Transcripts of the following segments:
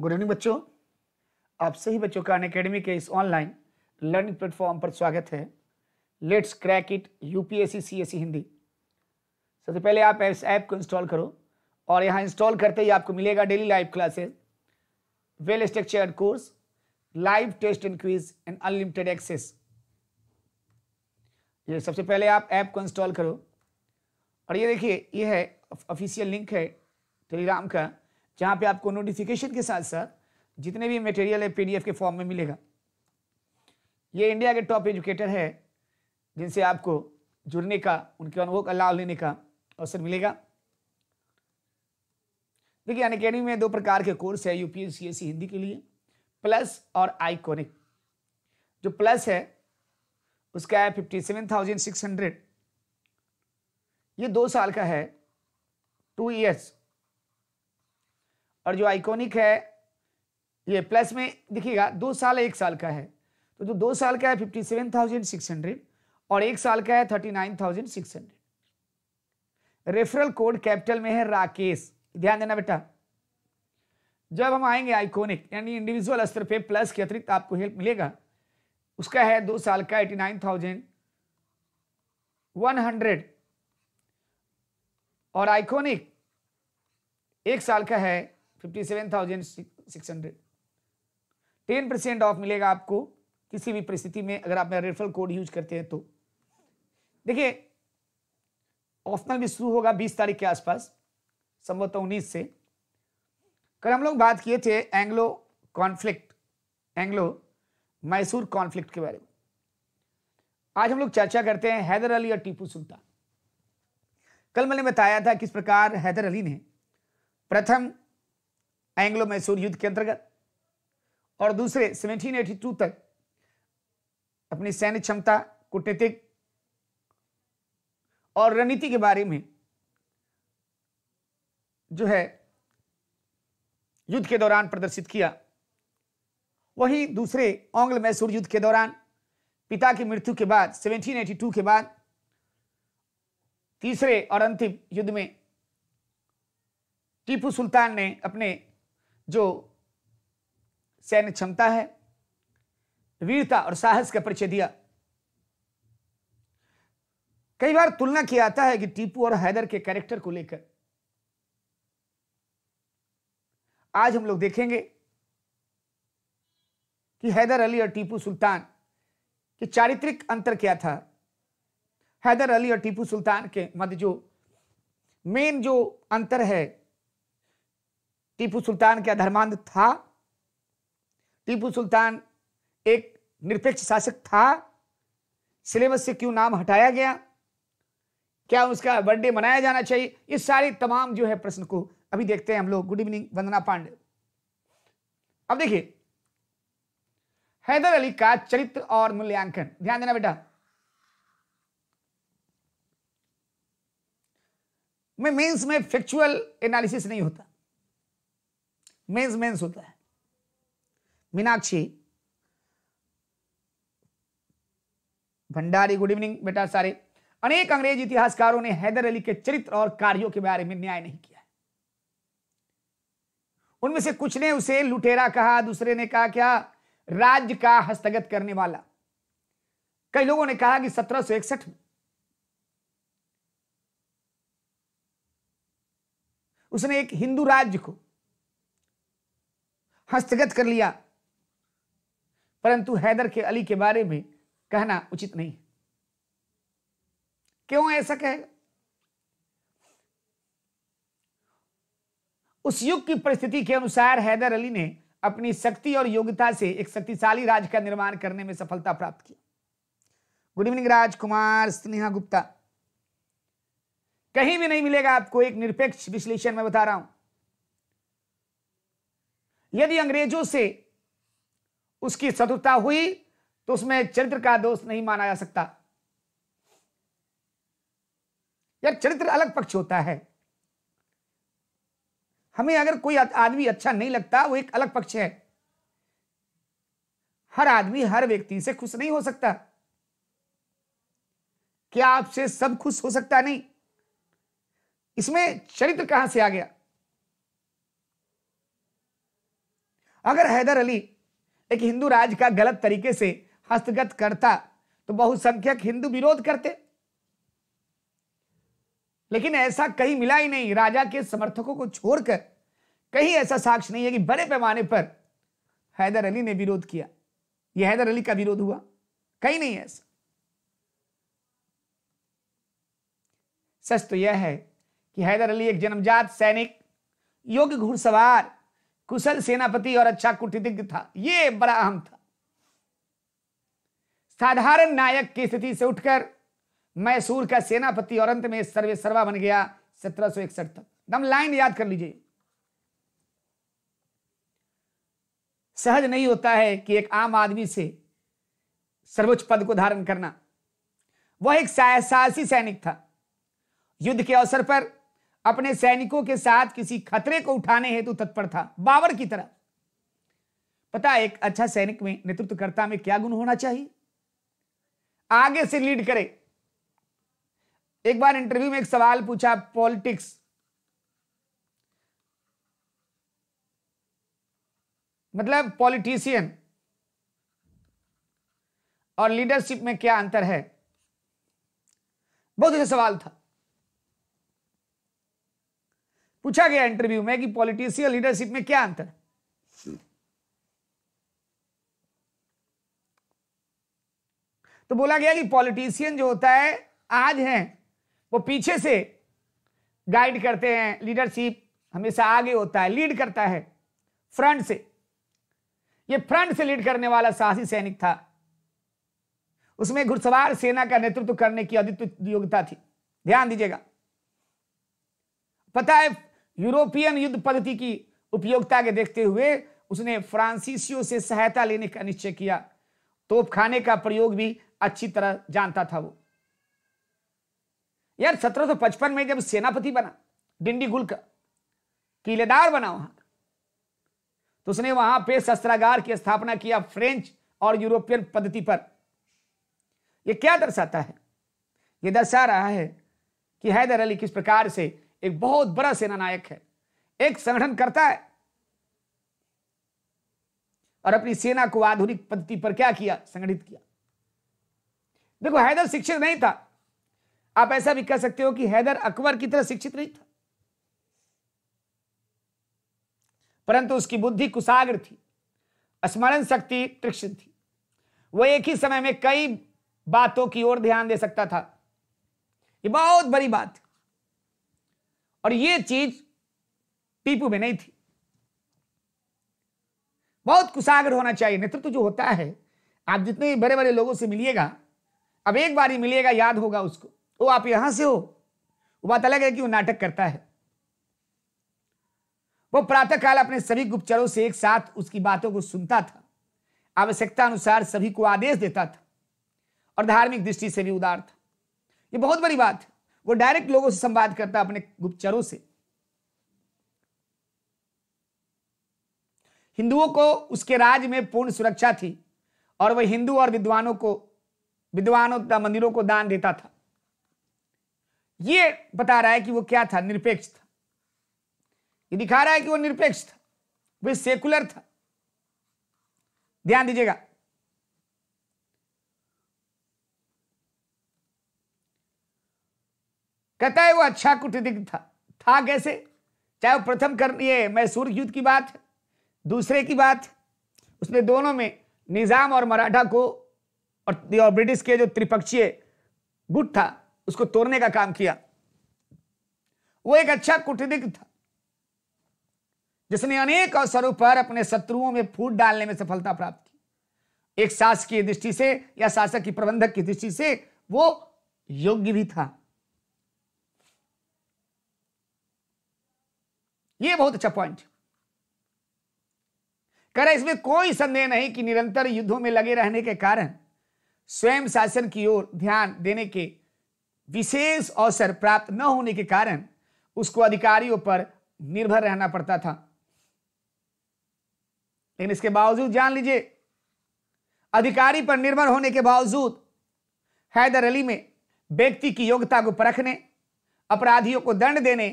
Good evening बच्चों आप सही बच्चों का अन अकेडमी के इस ऑनलाइन लर्निंग प्लेटफॉर्म पर स्वागत है let's crack it UPSC CSC Hindi सबसे पहले आप इस ऐप को इंस्टॉल करो और यहाँ इंस्टॉल करते ही आपको मिलेगा daily live classes well structured course live test and quiz and unlimited access ये सबसे पहले आप ऐप को इंस्टॉल करो और ये देखिए ये है ऑफिशियल लिंक है टेलीग्राम का जहाँ पे आपको नोटिफिकेशन के साथ साथ जितने भी मटेरियल है पीडीएफ के फॉर्म में मिलेगा ये इंडिया के टॉप एजुकेटर है जिनसे आपको जुड़ने का उनके अनुभव का लाभ लेने का अवसर मिलेगा देखिए अन अकेडमी में दो प्रकार के कोर्स है पी हिंदी के लिए प्लस और आइकॉनिक जो प्लस है उसका है fifty seven thousand six hundred ये दो साल का है टू ईयर्स और जो आइकॉनिक है ये प्लस में देखिएगा दो साल एक साल का है तो जो दो साल का है fifty seven thousand six hundred और एक साल का है thirty nine thousand six hundred referral code capital में है राकेश ध्यान देना बेटा जब हम आएंगे आइकोनिक यानी इंडिविजुअल स्तर पे प्लस के अतिरिक्त आपको हेल्प मिलेगा उसका है दो साल का eighty nine thousand one hundred और आइकोनिक एक साल का है टेन परसेंट ऑफ मिलेगा आपको किसी भी परिस्थिति में अगर आप मेरा रेफरल कोड यूज करते हैं तो देखिए ऑप्शनल भी शुरू होगा 20 तारीख के आसपास संभवतः उन्नीस से कल हम लोग बात किए थे Anglo conflict Anglo Mysore conflict के बारे में आज हम लोग चर्चा करते हैं हैदर अली और टीपू सुल्तान कल मैंने बताया था किस प्रकार हैदर अली ने प्रथम एंग्लो मैसूर युद्ध के अंतर्गत और दूसरे 1782 तक अपनी सैन्य क्षमता कूटनीतिक और रणनीति के बारे में जो है युद्ध के दौरान प्रदर्शित किया वही दूसरे ऑंग्ल मैसूर युद्ध के दौरान पिता की मृत्यु के बाद 1782 के बाद तीसरे और अंतिम युद्ध में टीपू सुल्तान ने अपने जो सैन्य क्षमता है वीरता और साहस का परिचय दिया कई बार तुलना किया जाता है कि टीपू और हैदर के कैरेक्टर को लेकर आज हम लोग देखेंगे कि हैदर अली और टीपू सुल्तान के चारित्रिक अंतर क्या था हैदर अली और टीपू सुल्तान के मध्य जो मेन जो अंतर है टीपू सुल्तान क्या धर्मांध था टीपू सुल्तान एक निरपेक्ष शासक था सिलेबस से क्यों नाम हटाया गया क्या उसका बर्थडे मनाया जाना चाहिए इस सारी तमाम जो है प्रश्न को अभी देखते हैं हम लोग गुड इवनिंग वंदना पांडे अब देखिए हैदर अली का चरित्र और मूल्यांकन ध्यान देना बेटा में मेंस में फैक्चुअल एनालिसिस नहीं होता मेंस मेंस होता है मीनाक्षी भंडारी गुड इवनिंग बेटा सारे अनेक अंग्रेज इतिहासकारों ने हैदर अली के चरित्र और कार्यों के बारे में न्याय नहीं किया उनमें से कुछ ने उसे लुटेरा कहा दूसरे ने कहा क्या राज्य का हस्तगत करने वाला कई लोगों ने कहा कि सत्रह में उसने एक हिंदू राज्य को हस्तगत कर लिया परंतु हैदर के अली के बारे में कहना उचित नहीं क्यों ऐसा कहेगा उस युग की परिस्थिति के अनुसार हैदर अली ने अपनी शक्ति और योग्यता से एक शक्तिशाली राज्य का निर्माण करने में सफलता प्राप्त की गुड इवनिंग राजकुमार स्नेहा गुप्ता कहीं भी नहीं मिलेगा आपको एक निरपेक्ष विश्लेषण में बता रहा हूं यदि अंग्रेजों से उसकी शत्रुता हुई तो उसमें चरित्र का दोष नहीं माना जा सकता यार चरित्र अलग पक्ष होता है हमें अगर कोई आदमी अच्छा नहीं लगता वो एक अलग पक्ष है हर आदमी हर व्यक्ति से खुश नहीं हो सकता क्या आपसे सब खुश हो सकता नहीं इसमें चरित्र कहां से आ गया अगर हैदर अली एक हिंदू राज का गलत तरीके से हस्तगत करता तो बहुसंख्यक हिंदू विरोध करते लेकिन ऐसा कहीं मिला ही नहीं राजा के समर्थकों को छोड़कर कहीं ऐसा साक्ष्य नहीं है कि बड़े पैमाने पर हैदर अली ने विरोध किया यह हैदर अली का विरोध हुआ कहीं नहीं ऐसा सच तो यह है कि हैदर अली एक जन्मजात सैनिक योग्य घुड़सवार कुशल सेनापति और अच्छा कूटनीतिज्ञ था ये बड़ा अहम था साधारण नायक की स्थिति से उठकर मैसूर का सेनापति और अंत में सर्वे सर्वा बन गया सत्रह सौ इकसठ तक हम लाइन याद कर लीजिए सहज नहीं होता है कि एक आम आदमी से सर्वोच्च पद को धारण करना वह एक साहसी सैनिक था युद्ध के अवसर पर अपने सैनिकों के साथ किसी खतरे को उठाने हेतु तत्पर था बाबर की तरह पता एक अच्छा सैनिक में नेतृत्वकर्ता में क्या गुण होना चाहिए आगे से लीड करे एक बार इंटरव्यू में एक सवाल पूछा पॉलिटिक्स मतलब पॉलिटिशियन और लीडरशिप में क्या अंतर है बहुत अच्छा सवाल था पूछा गया इंटरव्यू में कि पॉलिटिशियल लीडरशिप में क्या अंतर तो बोला गया कि पॉलिटिशियन जो होता है आज है वो पीछे से गाइड करते हैं लीडरशिप हमेशा आगे होता है लीड करता है फ्रंट से ये फ्रंट से लीड करने वाला साहसी सैनिक था उसमें घुड़सवार सेना का नेतृत्व करने की अद्वित योग्यता थी ध्यान दीजिएगा पता है यूरोपियन युद्ध पद्धति की उपयोगिता के देखते हुए उसने फ्रांसीसियों से सहायता लेने का निश्चय किया तोपखाने का प्रयोग भी अच्छी तरह जानता था वो यार 1755 में जब सेनापति बना डिंडीगुल का किलेदार बना वहां तो उसने वहां पे शस्त्रागार की स्थापना किया फ्रेंच और यूरोपियन पद्धति पर यह क्या दर्शाता है यह दर्शा रहा है कि हैदर अली किस प्रकार से एक बहुत बड़ा सेना नायक है एक संगठन करता है और अपनी सेना को आधुनिक पद्धति पर क्या किया संगठित किया देखो हैदर शिक्षित नहीं था आप ऐसा भी कह सकते हो कि हैदर अकबर की तरह शिक्षित नहीं था परंतु उसकी बुद्धि कुसाग्र थी स्मरण शक्ति तीक्ष्ण थी वह एक ही समय में कई बातों की ओर ध्यान दे सकता था ये बहुत बड़ी बात है और ये चीज टीपू में नहीं थी बहुत कुशाग्र होना चाहिए नेतृत्व जो होता है आप जितने बड़े बड़े लोगों से मिलिएगा अब एक बार ही मिलिएगा याद होगा उसको वो आप यहां से हो वो बात अलग है कि वो नाटक करता है वो प्रातःकाल अपने सभी गुप्तचरों से एक साथ उसकी बातों को सुनता था आवश्यकता अनुसार सभी को आदेश देता था और धार्मिक दृष्टि से भी उदार था ये बहुत बड़ी बात है वो डायरेक्ट लोगों से संवाद करता अपने गुप्तचरों से हिंदुओं को उसके राज में पूर्ण सुरक्षा थी और वह हिंदू और विद्वानों को विद्वानों तथा मंदिरों को दान देता था यह बता रहा है कि वो क्या था निरपेक्ष था ये दिखा रहा है कि वो निरपेक्ष था वह सेकुलर था ध्यान दीजिएगा कहता है वो अच्छा कूटनीतिक था था कैसे चाहे वो प्रथम कर ये मैसूर युद्ध की बात दूसरे की बात उसने दोनों में निज़ाम और मराठा को और, और ब्रिटिश के जो त्रिपक्षीय गुट था उसको तोड़ने का काम किया वो एक अच्छा कूटनीतिक था जिसने अनेक अवसरों पर अपने शत्रुओं में फूट डालने में सफलता प्राप्त की एक शासकीय दृष्टि से या शासक की प्रबंधक की दृष्टि से वो योग्य भी था यह बहुत अच्छा पॉइंट कह रहा इसमें कोई संदेह नहीं कि निरंतर युद्धों में लगे रहने के कारण स्वयं शासन की ओर ध्यान देने के विशेष अवसर प्राप्त न होने के कारण उसको अधिकारियों पर निर्भर रहना पड़ता था लेकिन इसके बावजूद जान लीजिए अधिकारी पर निर्भर होने के बावजूद हैदर अली में व्यक्ति की योग्यता को परखने अपराधियों को दंड देने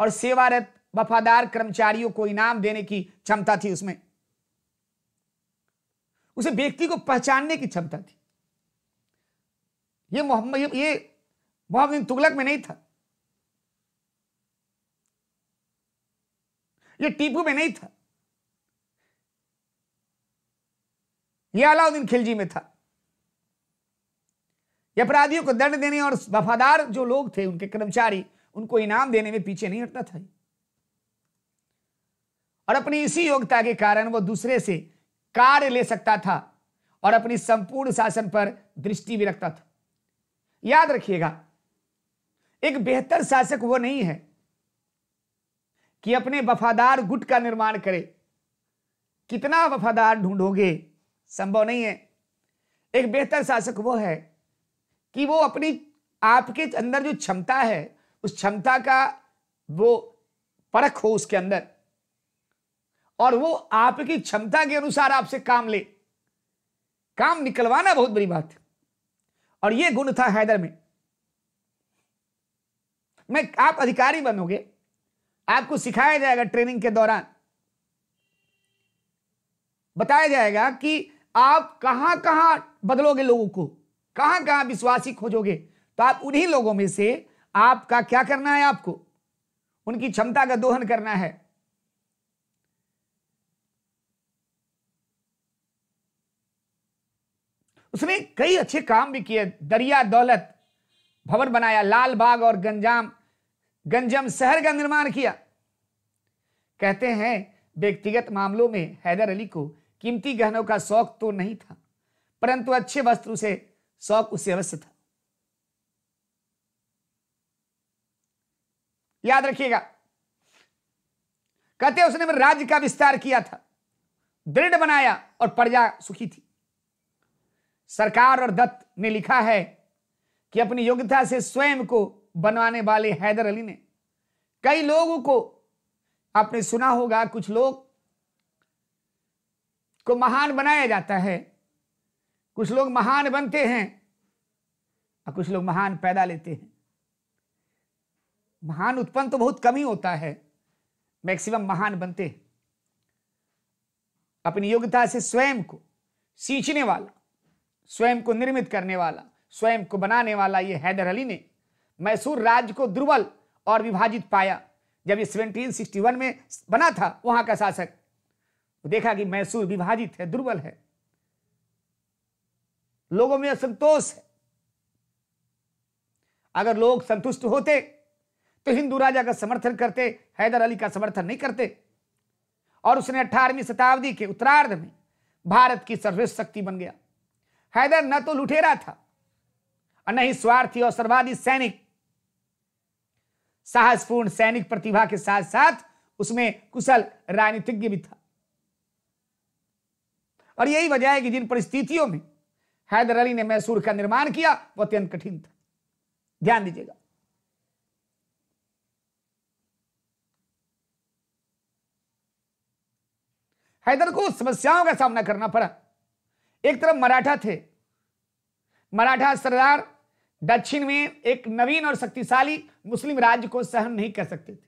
और सेवारत वफादार कर्मचारियों को इनाम देने की क्षमता थी उसमें उसे व्यक्ति को पहचानने की क्षमता थी ये मोहम्मद ये मोहम्मद तुगलक में नहीं था ये टीपू में नहीं था यह अलाउद्दीन खिलजी में था यह अपराधियों को दंड देने और वफादार जो लोग थे उनके कर्मचारी उनको इनाम देने में पीछे नहीं हटता था और अपनी इसी योग्यता के कारण वो दूसरे से कार्य ले सकता था और अपनी संपूर्ण शासन पर दृष्टि भी रखता था याद रखिएगा एक बेहतर शासक वो नहीं है कि अपने वफादार गुट का निर्माण करे कितना वफादार ढूंढोगे संभव नहीं है एक बेहतर शासक वो है कि वो अपनी आपके अंदर जो क्षमता है उस क्षमता का वो परख हो उसके अंदर और वो आपकी क्षमता के अनुसार आपसे काम ले काम निकलवाना बहुत बड़ी बात है और ये गुण था हैदर में मैं आप अधिकारी बनोगे आपको सिखाया जाएगा ट्रेनिंग के दौरान बताया जाएगा कि आप कहां कहां बदलोगे लोगों को कहां कहां विश्वासी खोजोगे तो आप उन्हीं लोगों में से आपका क्या करना है आपको उनकी क्षमता का दोहन करना है उसने कई अच्छे काम भी किए दरिया दौलत भवन बनाया लाल बाग और गंजाम गंजम शहर का निर्माण किया कहते हैं व्यक्तिगत मामलों में हैदर अली को कीमती गहनों का शौक तो नहीं था परंतु अच्छे वस्त्र से शौक उसे अवश्य था याद रखिएगा कहते उसने राज्य का विस्तार किया था दृढ़ बनाया और प्रजा सुखी थी सरकार और दत्त ने लिखा है कि अपनी योग्यता से स्वयं को बनवाने वाले हैदर अली ने कई लोगों को आपने सुना होगा कुछ लोग को महान बनाया जाता है कुछ लोग महान बनते हैं और कुछ लोग महान पैदा लेते हैं महान उत्पन्न तो बहुत कम ही होता है मैक्सिमम महान बनते हैं अपनी योग्यता से स्वयं को सींचने वाला स्वयं को निर्मित करने वाला स्वयं को बनाने वाला ये हैदर अली ने मैसूर राज्य को दुर्बल और विभाजित पाया जब ये 1761 में बना था वहां का शासक तो देखा कि मैसूर विभाजित है दुर्बल है लोगों में असंतोष है अगर लोग संतुष्ट होते तो हिंदू राजा का समर्थन करते हैदर अली का समर्थन नहीं करते और उसने अठारहवीं शताब्दी के उत्तरार्ध में भारत की सर्वेश शक्ति बन गया हैदर न तो लुठेरा था और न ही स्वार्थी और सर्वाधिक सैनिक साहसपूर्ण सैनिक प्रतिभा के साथ साथ उसमें कुशल राजनीतिज्ञ भी था और यही वजह है कि जिन परिस्थितियों में हैदर अली ने मैसूर का निर्माण किया वह अत्यंत कठिन था ध्यान दीजिएगा हैदर को समस्याओं का सामना करना पड़ा एक तरफ मराठा थे मराठा सरदार दक्षिण में एक नवीन और शक्तिशाली मुस्लिम राज्य को सहन नहीं कर सकते थे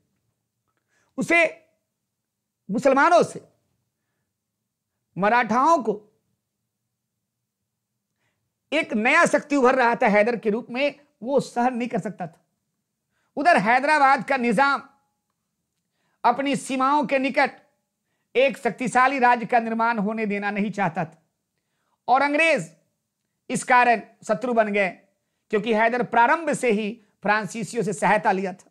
उसे मुसलमानों से मराठाओं को एक नया शक्ति उभर रहा था हैदर के रूप में वो सहन नहीं कर सकता था उधर हैदराबाद का निजाम अपनी सीमाओं के निकट एक शक्तिशाली राज्य का निर्माण होने देना नहीं चाहता था और अंग्रेज इस कारण शत्रु बन गए क्योंकि हैदर प्रारंभ से ही फ्रांसीसियों से सहायता लिया था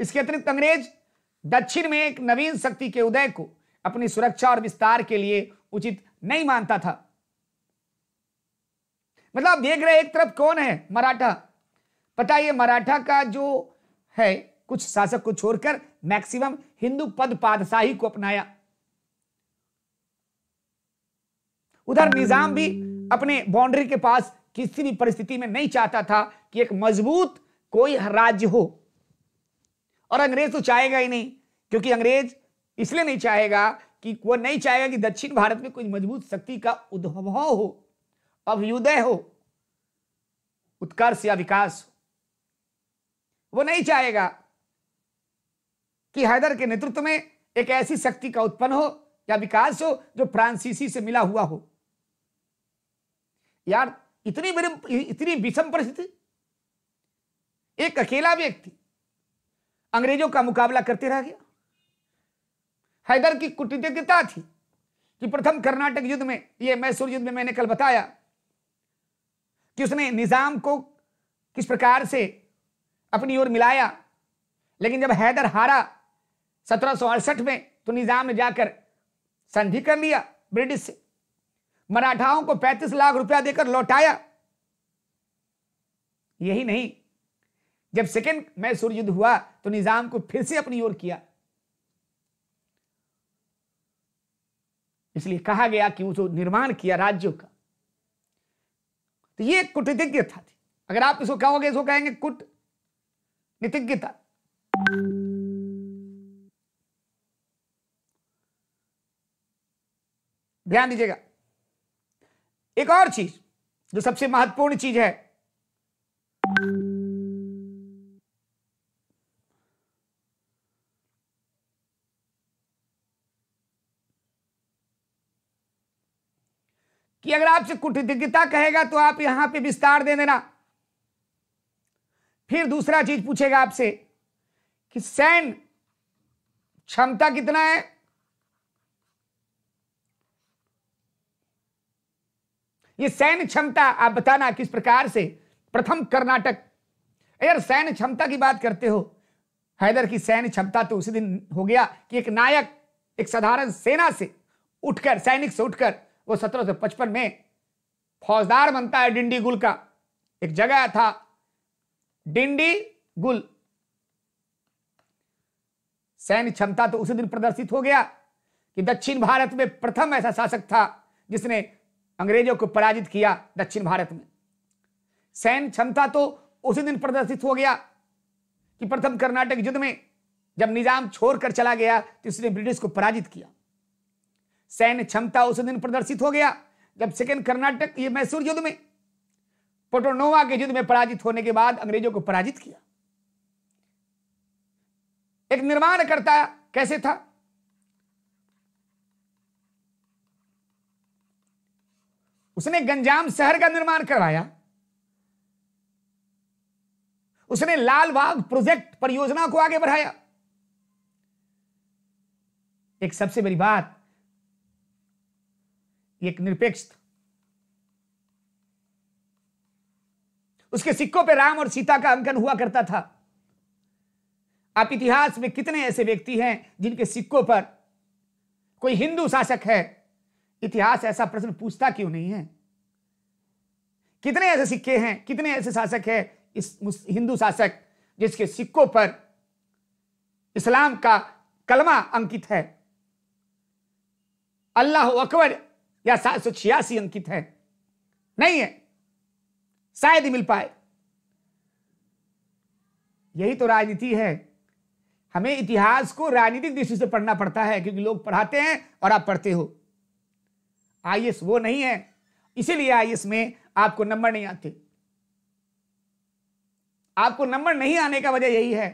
इसके अतिरिक्त अंग्रेज दक्षिण में एक नवीन शक्ति के उदय को अपनी सुरक्षा और विस्तार के लिए उचित नहीं मानता था मतलब देख रहे एक तरफ कौन है मराठा पता ये मराठा का जो है कुछ शासक को छोड़कर मैक्सिमम हिंदू पद पादशाही को अपनाया उधर निजाम भी अपने बाउंड्री के पास किसी भी परिस्थिति में नहीं चाहता था कि एक मजबूत कोई राज्य हो और अंग्रेज तो चाहेगा ही नहीं क्योंकि अंग्रेज इसलिए नहीं चाहेगा कि वह नहीं चाहेगा कि दक्षिण भारत में कोई मजबूत शक्ति का उद्भव हो अभ्युदय हो उत्कर्ष या विकास हो वो नहीं चाहेगा कि हैदर के नेतृत्व में एक ऐसी शक्ति का उत्पन्न हो या विकास हो जो फ्रांसीसी से मिला हुआ हो यार इतनी बड़ी इतनी विषम परिस्थिति एक अकेला व्यक्ति अंग्रेजों का मुकाबला करते रह गया हैदर की कुटिज्ञता थी कि प्रथम कर्नाटक युद्ध में यह मैसूर युद्ध में मैंने कल बताया कि उसने निजाम को किस प्रकार से अपनी ओर मिलाया लेकिन जब हैदर हारा सत्रह में तो निजाम ने जाकर संधि कर लिया ब्रिटिश से मराठाओं को 35 लाख रुपया देकर लौटाया यही नहीं जब सेकेंड मैसूर युद्ध हुआ तो निजाम को फिर से अपनी ओर किया इसलिए कहा गया कि वो निर्माण किया राज्यों का तो ये कूटनीतिज्ञता थी अगर आप इसको कहोगे इसको कहेंगे कुट नीतिज्ञता ध्यान दीजिएगा एक और चीज जो सबसे महत्वपूर्ण चीज है कि अगर आपसे कुटिज्ञता कहेगा तो आप यहां पे विस्तार दे देना फिर दूसरा चीज पूछेगा आपसे कि सैन क्षमता कितना है ये सैन्य क्षमता आप बताना किस प्रकार से प्रथम कर्नाटक यार सैन्य क्षमता की बात करते हो हैदर की सैन्य क्षमता तो उसी दिन हो गया कि एक नायक एक साधारण सेना से उठकर सैनिक से उठकर वो सत्रह सौ पचपन में फौजदार बनता है डिंडी गुल का एक जगह था डिंडी गुल सैन्य क्षमता तो उसी दिन प्रदर्शित हो गया कि दक्षिण भारत में प्रथम ऐसा शासक था जिसने अंग्रेजों को पराजित किया दक्षिण भारत में सैन्य क्षमता तो उसी दिन प्रदर्शित हो गया कि प्रथम कर्नाटक युद्ध में जब निजाम छोड़कर चला गया तो उसने ब्रिटिश को पराजित किया सैन्य क्षमता उसी दिन प्रदर्शित हो गया जब सेकेंड कर्नाटक ये मैसूर युद्ध में पोटोनोवा के युद्ध में पराजित होने के बाद अंग्रेजों को पराजित किया एक निर्माणकर्ता कैसे था उसने गंजाम शहर का निर्माण करवाया उसने लाल बाग प्रोजेक्ट परियोजना को आगे बढ़ाया एक सबसे बड़ी बात एक निरपेक्ष उसके सिक्कों पर राम और सीता का अंकन हुआ करता था आप इतिहास में कितने ऐसे व्यक्ति हैं जिनके सिक्कों पर कोई हिंदू शासक है इतिहास ऐसा प्रश्न पूछता क्यों नहीं है कितने ऐसे सिक्के हैं कितने ऐसे शासक हैं इस हिंदू शासक जिसके सिक्कों पर इस्लाम का कलमा अंकित है अल्लाह अकबर या सात सौ छियासी अंकित है नहीं है शायद ही मिल पाए यही तो राजनीति है हमें इतिहास को राजनीतिक दृष्टि से पढ़ना पड़ता है क्योंकि लोग पढ़ाते हैं और आप पढ़ते हो आई वो नहीं है इसीलिए आई में आपको नंबर नहीं आते आपको नंबर नहीं आने का वजह यही है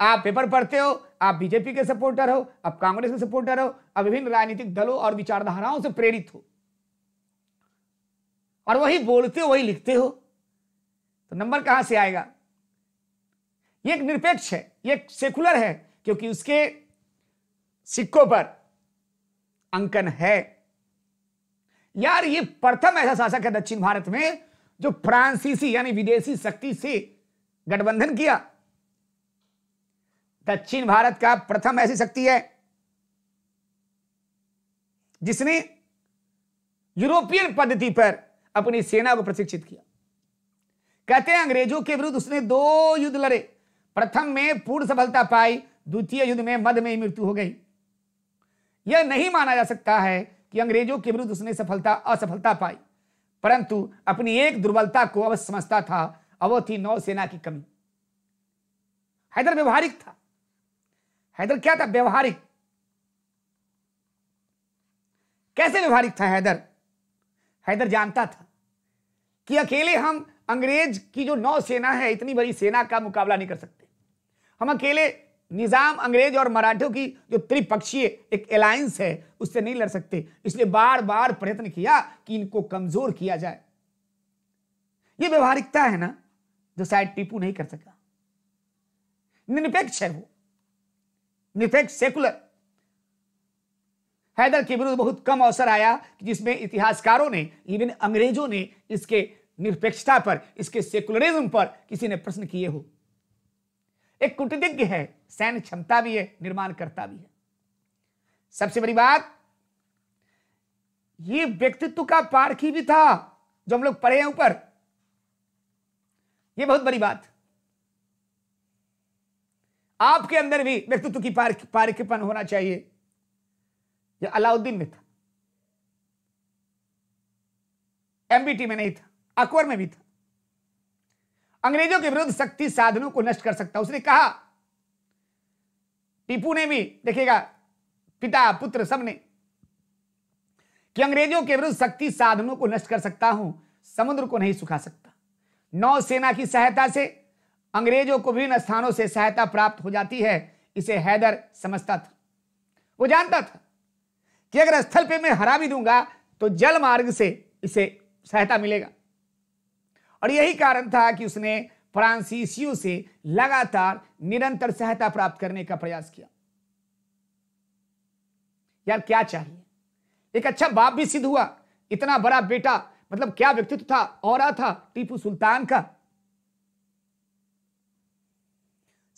आप पेपर पढ़ते हो आप बीजेपी के सपोर्टर हो आप कांग्रेस के सपोर्टर हो आप विभिन्न राजनीतिक दलों और विचारधाराओं से प्रेरित हो और वही बोलते हो वही लिखते हो तो नंबर कहां से आएगा ये एक निरपेक्ष है ये एक सेकुलर है क्योंकि उसके सिक्कों पर अंकन है यार ये प्रथम ऐसा शासक है दक्षिण भारत में जो फ्रांसीसी यानी विदेशी शक्ति से गठबंधन किया दक्षिण भारत का प्रथम ऐसी शक्ति है जिसने यूरोपियन पद्धति पर अपनी सेना को प्रशिक्षित किया कहते हैं अंग्रेजों के विरुद्ध उसने दो युद्ध लड़े प्रथम में पूर्ण सफलता पाई द्वितीय युद्ध में मध्य में मृत्यु हो गई यह नहीं माना जा सकता है कि अंग्रेजों के विरुद्ध उसने सफलता असफलता पाई परंतु अपनी एक दुर्बलता को अवश्य समझता था अब थी नौसेना की कमी हैदर व्यवहारिक था हैदर क्या था व्यवहारिक कैसे व्यवहारिक था हैदर हैदर जानता था कि अकेले हम अंग्रेज की जो नौसेना है इतनी बड़ी सेना का मुकाबला नहीं कर सकते हम अकेले निज़ाम अंग्रेज और मराठों की जो त्रिपक्षीय एक अलायंस है उससे नहीं लड़ सकते इसलिए बार बार प्रयत्न किया कि इनको कमजोर किया जाए ये व्यवहारिकता है ना जो शायद टीपू नहीं कर सका निरपेक्ष है वो निरपेक्ष सेकुलर हैदर के विरुद्ध बहुत कम अवसर आया जिसमें इतिहासकारों ने इवन अंग्रेजों ने इसके निरपेक्षता पर इसके सेकुलरिज्म पर किसी ने प्रश्न किए हो एक कूटनीतिज्ञ है सैन्य क्षमता भी है निर्माण करता भी है सबसे बड़ी बात ये व्यक्तित्व का पारखी भी था जो हम लोग पढ़े हैं ऊपर ये बहुत बड़ी बात आपके अंदर भी व्यक्तित्व की पारखीपन होना चाहिए यह अलाउद्दीन में था एमबीटी में नहीं था अकबर में भी था अंग्रेजों के विरुद्ध शक्ति साधनों को नष्ट कर सकता उसने कहा टीपू ने भी देखेगा पिता पुत्र सबने कि अंग्रेजों के विरुद्ध शक्ति साधनों को नष्ट कर सकता हूं समुद्र को नहीं सुखा सकता नौसेना की सहायता से अंग्रेजों को विभिन्न स्थानों से सहायता प्राप्त हो जाती है इसे हैदर समझता था वो जानता था कि अगर स्थल पे मैं हरा भी दूंगा तो जल मार्ग से इसे सहायता मिलेगा और यही कारण था कि उसने फ्रांसीसियों से लगातार निरंतर सहायता प्राप्त करने का प्रयास किया यार क्या चाहिए एक अच्छा बाप भी सिद्ध हुआ इतना बड़ा बेटा मतलब क्या व्यक्तित्व था और था टीपू सुल्तान का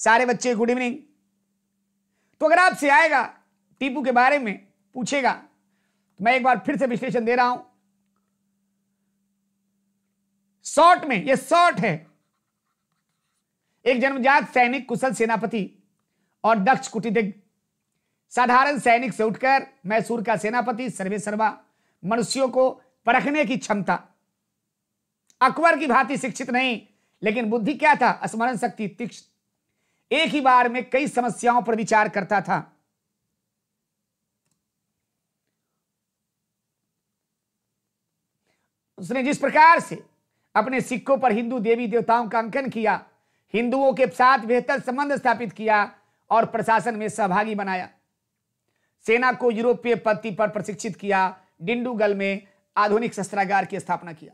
सारे बच्चे गुड इवनिंग तो अगर आपसे आएगा टीपू के बारे में पूछेगा तो मैं एक बार फिर से विश्लेषण दे रहा हूं शॉर्ट में ये शॉर्ट है एक जन्मजात सैनिक कुशल सेनापति और दक्ष कुटी साधारण सैनिक से उठकर मैसूर का सेनापति सर्वे सर्वा मनुष्यों को परखने की क्षमता अकबर की भांति शिक्षित नहीं लेकिन बुद्धि क्या था स्मरण शक्ति तीक्ष्ण एक ही बार में कई समस्याओं पर विचार करता था उसने जिस प्रकार से अपने सिक्कों पर हिंदू देवी देवताओं का अंकन किया हिंदुओं के साथ बेहतर संबंध स्थापित किया और प्रशासन में सहभागी बनाया सेना को यूरोपीय पति पर प्रशिक्षित किया डिंडूगल में आधुनिक शस्त्रागार की स्थापना किया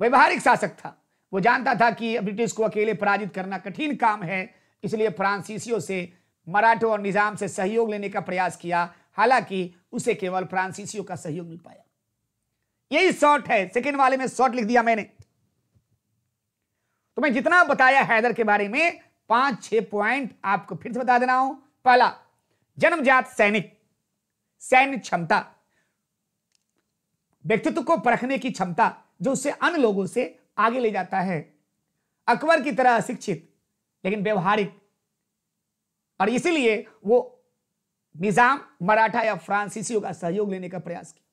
व्यवहारिक शासक था वो जानता था कि ब्रिटिश को अकेले पराजित करना कठिन काम है इसलिए फ्रांसीसियों से मराठों और निजाम से सहयोग लेने का प्रयास किया हालांकि उसे केवल फ्रांसीसियों का सहयोग मिल पाया यही शॉर्ट है सेकेंड वाले में शॉर्ट लिख दिया मैंने तो मैं जितना बताया हैदर के बारे में पांच छह पॉइंट आपको फिर से बता देना हूं पहला जन्मजात सैनिक सैन्य क्षमता व्यक्तित्व को परखने की क्षमता जो उसे अन्य लोगों से आगे ले जाता है अकबर की तरह अशिक्षित लेकिन व्यवहारिक और इसीलिए वो निजाम मराठा या फ्रांसीसियों का सहयोग लेने का प्रयास किया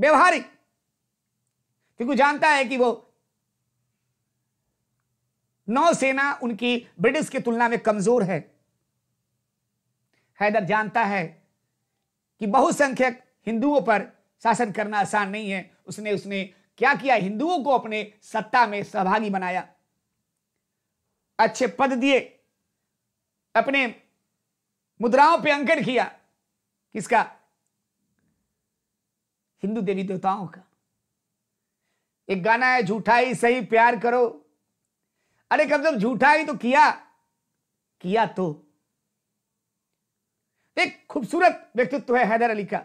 व्यवहारिक क्योंकि जानता है कि वो नौसेना उनकी ब्रिटिश की तुलना में कमजोर है हैदर जानता है कि बहुसंख्यक हिंदुओं पर शासन करना आसान नहीं है उसने उसने क्या किया हिंदुओं को अपने सत्ता में सहभागी बनाया अच्छे पद दिए अपने मुद्राओं पे अंकन किया किसका हिंदू देवी देवताओं का एक गाना है झूठा ही सही प्यार करो अरे कब जब झूठाई झूठा ही तो किया किया तो एक खूबसूरत व्यक्तित्व है हैदर अली का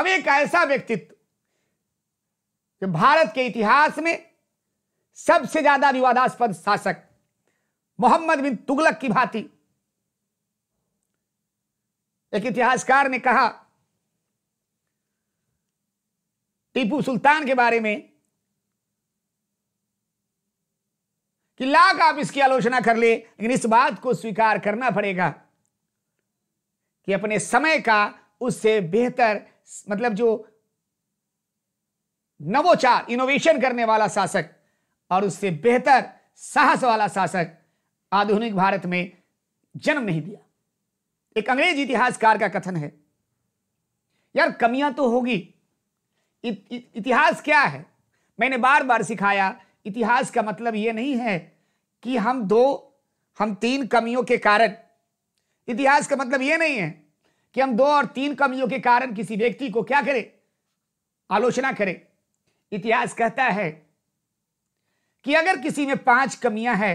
अब एक ऐसा व्यक्तित्व जो भारत के इतिहास में सबसे ज्यादा विवादास्पद शासक मोहम्मद बिन तुगलक की भांति एक इतिहासकार ने कहा टीपू सुल्तान के बारे में कि लाख आप इसकी आलोचना कर ले लेकिन इस बात को स्वीकार करना पड़ेगा कि अपने समय का उससे बेहतर मतलब जो नवोचार इनोवेशन करने वाला शासक और उससे बेहतर साहस वाला शासक आधुनिक भारत में जन्म नहीं दिया एक अंग्रेज इतिहासकार का कथन है यार कमियां तो होगी इत, इत, इतिहास क्या है मैंने बार बार सिखाया इतिहास का मतलब ये नहीं है कि हम दो हम तीन कमियों के कारण इतिहास का मतलब यह नहीं है कि हम दो और तीन कमियों के कारण किसी व्यक्ति को क्या करें आलोचना करें इतिहास कहता है कि अगर किसी में पांच कमियां हैं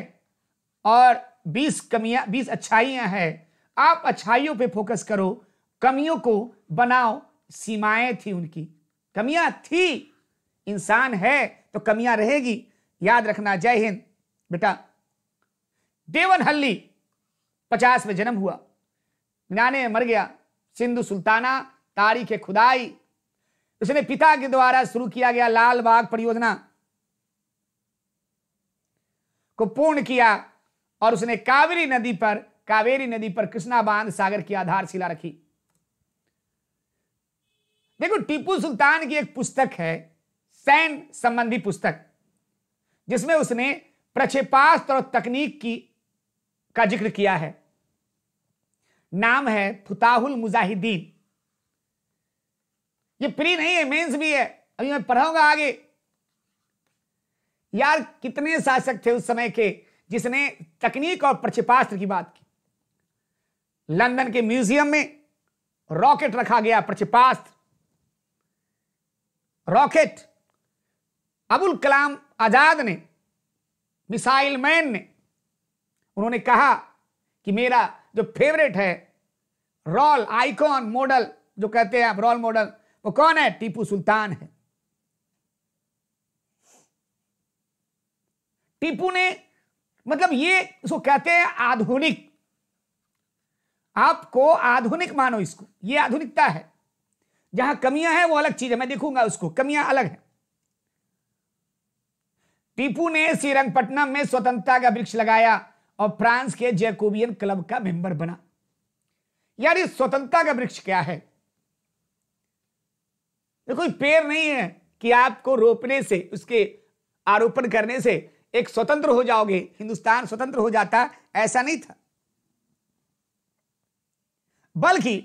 और बीस कमियां बीस अच्छाइयां हैं आप अच्छाइयों पे फोकस करो कमियों को बनाओ सीमाएं थी उनकी कमियां थी इंसान है तो कमियां रहेगी याद रखना जय हिंद बेटा देवन हल्ली पचास में जन्म हुआ नाने मर गया सिंधु सुल्ताना तारीख खुदाई उसने पिता के द्वारा शुरू किया गया लाल बाग परियोजना को पूर्ण किया और उसने कावेरी नदी पर कावेरी नदी पर कृष्णा बांध सागर की आधारशिला रखी देखो टीपू सुल्तान की एक पुस्तक है सैन संबंधी पुस्तक जिसमें उसने प्रक्षेपास्त्र और तकनीक की का जिक्र किया है नाम है फुताहुल मुजाहिदीन ये प्री नहीं है मेंस भी है अभी मैं पढ़ाऊंगा आगे यार कितने शासक थे उस समय के जिसने तकनीक और प्रक्षेपास्त्र की बात की लंदन के म्यूजियम में रॉकेट रखा गया प्रक्षेपास्त्र रॉकेट अबुल कलाम आज़ाद ने मिसाइल मैन ने उन्होंने कहा कि मेरा जो फेवरेट है रॉल आइकॉन मॉडल जो कहते हैं आप रॉल मॉडल वो कौन है टीपू सुल्तान है टीपू ने मतलब ये इसको कहते हैं आधुनिक आपको आधुनिक मानो इसको ये आधुनिकता है जहां कमियां हैं वो अलग चीज है मैं देखूंगा उसको कमियां अलग है टीपू ने श्रीरंगपट्टनम में स्वतंत्रता का वृक्ष लगाया और फ्रांस के जैकोबियन क्लब का मेंबर बना यार स्वतंत्रता का वृक्ष क्या है ये कोई पेड़ नहीं है कि आपको रोपने से उसके आरोपण करने से एक स्वतंत्र हो जाओगे हिंदुस्तान स्वतंत्र हो जाता ऐसा नहीं था बल्कि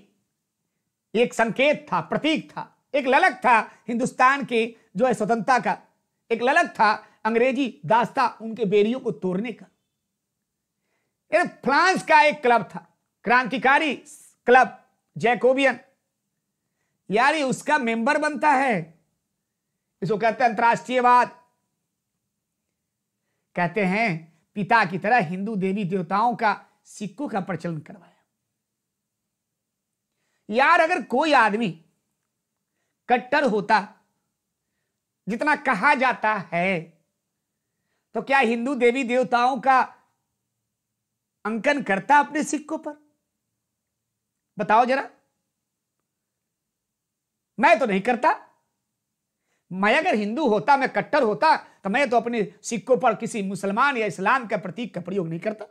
एक संकेत था प्रतीक था एक ललक था हिंदुस्तान के जो है स्वतंत्रता का एक ललक था अंग्रेजी दास्ता उनके बेरियों को तोड़ने का फ्रांस का एक क्लब था क्रांतिकारी क्लब जैकोबियन यार उसका मेंबर बनता है इसको कहते हैं अंतर्राष्ट्रीयवाद कहते हैं पिता की तरह हिंदू देवी देवताओं का सिक्कों का प्रचलन करवाया यार अगर कोई आदमी कट्टर होता जितना कहा जाता है तो क्या हिंदू देवी देवताओं का अंकन करता अपने सिक्कों पर बताओ जरा मैं तो नहीं करता मैं अगर हिंदू होता मैं कट्टर होता तो मैं तो अपने सिक्कों पर किसी मुसलमान या इस्लाम का प्रतीक का प्रयोग नहीं करता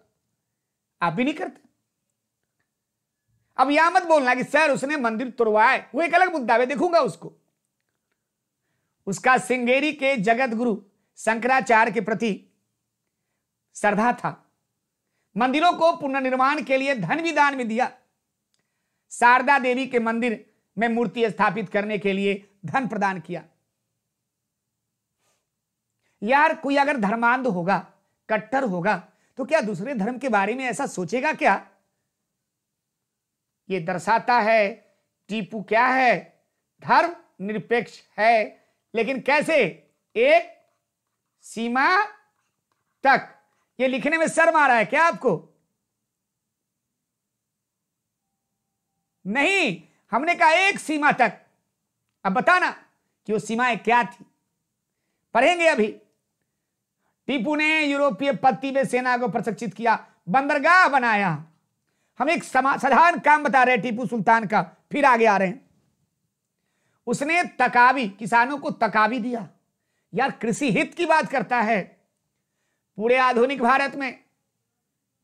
आप भी नहीं करते अब यह मत बोलना कि सर उसने मंदिर तोड़वाए वो एक अलग मुद्दा है देखूंगा उसको उसका सिंगेरी के जगत गुरु शंकराचार्य के प्रति श्रद्धा था मंदिरों को पुनर्निर्माण के लिए धन भी दान में दिया शारदा देवी के मंदिर में मूर्ति स्थापित करने के लिए धन प्रदान किया यार कोई अगर धर्मांध होगा कट्टर होगा तो क्या दूसरे धर्म के बारे में ऐसा सोचेगा क्या ये दर्शाता है टीपू क्या है धर्म निरपेक्ष है लेकिन कैसे एक सीमा तक ये लिखने में शर्म आ रहा है क्या आपको नहीं हमने कहा एक सीमा तक अब बताना कि वो सीमाएं क्या थी पढ़ेंगे अभी टीपू ने यूरोपीय पत्ती में सेना को प्रशिक्षित किया बंदरगाह बनाया हम एक साधारण काम बता रहे हैं टीपू सुल्तान का फिर आगे आ रहे हैं उसने तकावी किसानों को तकावी दिया यार कृषि हित की बात करता है पूरे आधुनिक भारत में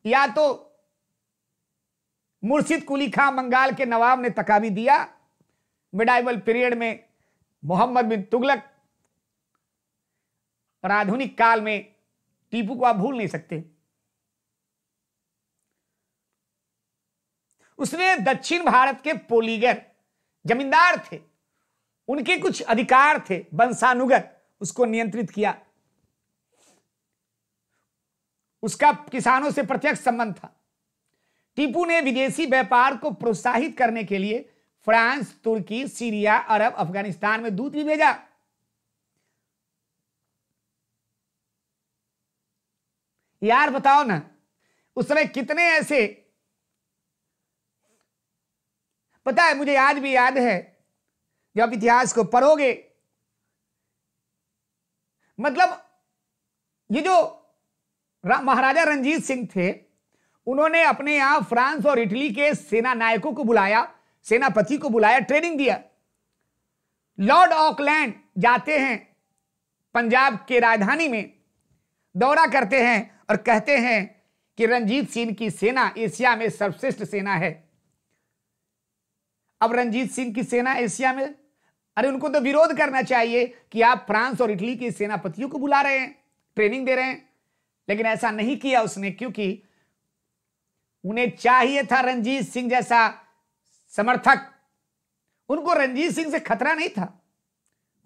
या तो मुर्शिद कुली खां बंगाल के नवाब ने तकावी दिया मिडाइबल पीरियड में मोहम्मद बिन तुगलक और आधुनिक काल में टीपू को आप भूल नहीं सकते उसने दक्षिण भारत के पोलीगर जमींदार थे उनके कुछ अधिकार थे वंशानुगत उसको नियंत्रित किया उसका किसानों से प्रत्यक्ष संबंध था टीपू ने विदेशी व्यापार को प्रोत्साहित करने के लिए फ्रांस तुर्की सीरिया अरब अफगानिस्तान में दूत भी भेजा यार बताओ ना उस समय कितने ऐसे पता है मुझे आज भी याद है जब इतिहास को पढ़ोगे मतलब ये जो महाराजा रंजीत सिंह थे उन्होंने अपने यहां फ्रांस और इटली के सेना नायकों को बुलाया सेनापति को बुलाया ट्रेनिंग दिया लॉर्ड ऑकलैंड जाते हैं पंजाब के राजधानी में दौरा करते हैं और कहते हैं कि रंजीत सिंह की सेना एशिया में सर्वश्रेष्ठ सेना है अब रंजीत सिंह की सेना एशिया में अरे उनको तो विरोध करना चाहिए कि आप फ्रांस और इटली के सेनापतियों को बुला रहे हैं ट्रेनिंग दे रहे हैं लेकिन ऐसा नहीं किया उसने क्योंकि उन्हें चाहिए था रंजीत सिंह जैसा समर्थक उनको रंजीत सिंह से खतरा नहीं था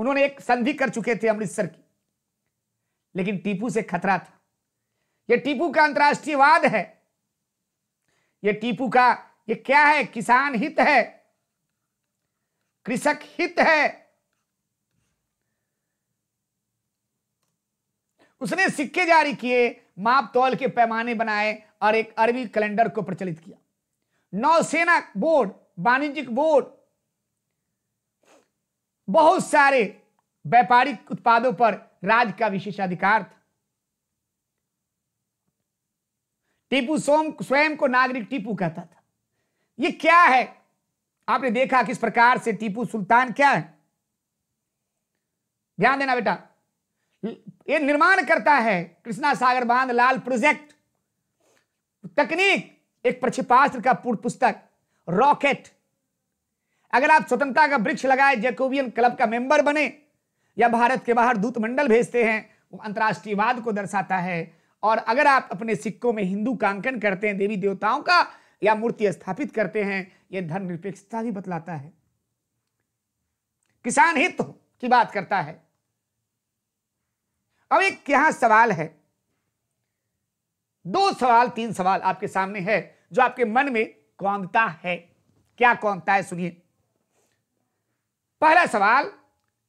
उन्होंने एक संधि कर चुके थे अमृतसर की लेकिन टीपू से खतरा था यह टीपू का अंतर्राष्ट्रीयवाद है यह टीपू का यह क्या है किसान हित है कृषक हित है उसने सिक्के जारी किए माप तौल के पैमाने बनाए और एक अरबी कैलेंडर को प्रचलित किया नौसेना बोर्ड वाणिज्यिक बोर्ड बहुत सारे व्यापारिक उत्पादों पर राज का विशेषाधिकार था टीपू सोम स्वयं को नागरिक टीपू कहता था यह क्या है आपने देखा किस प्रकार से टीपू सुल्तान क्या है ध्यान देना बेटा ये निर्माण करता है कृष्णा सागर बांध लाल प्रोजेक्ट तकनीक एक प्रक्षिपास्त्र का पूर्व पुस्तक रॉकेट अगर आप स्वतंत्रता का वृक्ष लगाए जैकोवियन क्लब का मेंबर बने या भारत के बाहर दूत मंडल भेजते हैं वो अंतर्राष्ट्रीयवाद को दर्शाता है और अगर आप अपने सिक्कों में हिंदू का अंकन करते हैं देवी देवताओं का या मूर्ति स्थापित करते हैं यह धर्मनिरपेक्षता भी बतलाता है किसान हित तो की बात करता है अब एक यहां सवाल है दो सवाल तीन सवाल आपके सामने है जो आपके मन में कौनता है क्या कौनता है सुनिए पहला सवाल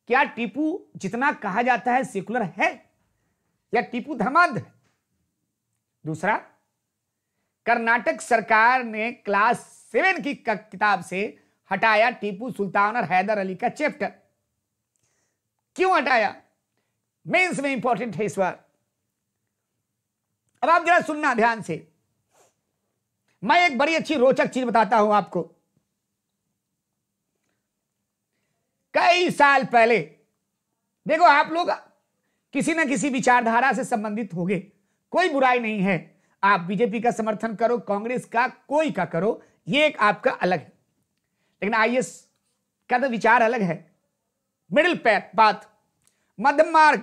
क्या टीपू जितना कहा जाता है सेकुलर है या टीपू धर्मांध है दूसरा कर्नाटक सरकार ने क्लास सेवन की किताब से हटाया टीपू सुल्तान और हैदर अली का चैप्टर क्यों हटाया मेंस में इंपॉर्टेंट है इस बार अब आप जरा सुनना ध्यान से मैं एक बड़ी अच्छी रोचक चीज बताता हूं आपको कई साल पहले देखो आप लोग किसी ना किसी विचारधारा से संबंधित होगे कोई बुराई नहीं है आप बीजेपी का समर्थन करो कांग्रेस का कोई का करो ये एक आपका अलग है लेकिन आई का तो विचार अलग है मिडिल पैथ बात मध्यम मार्ग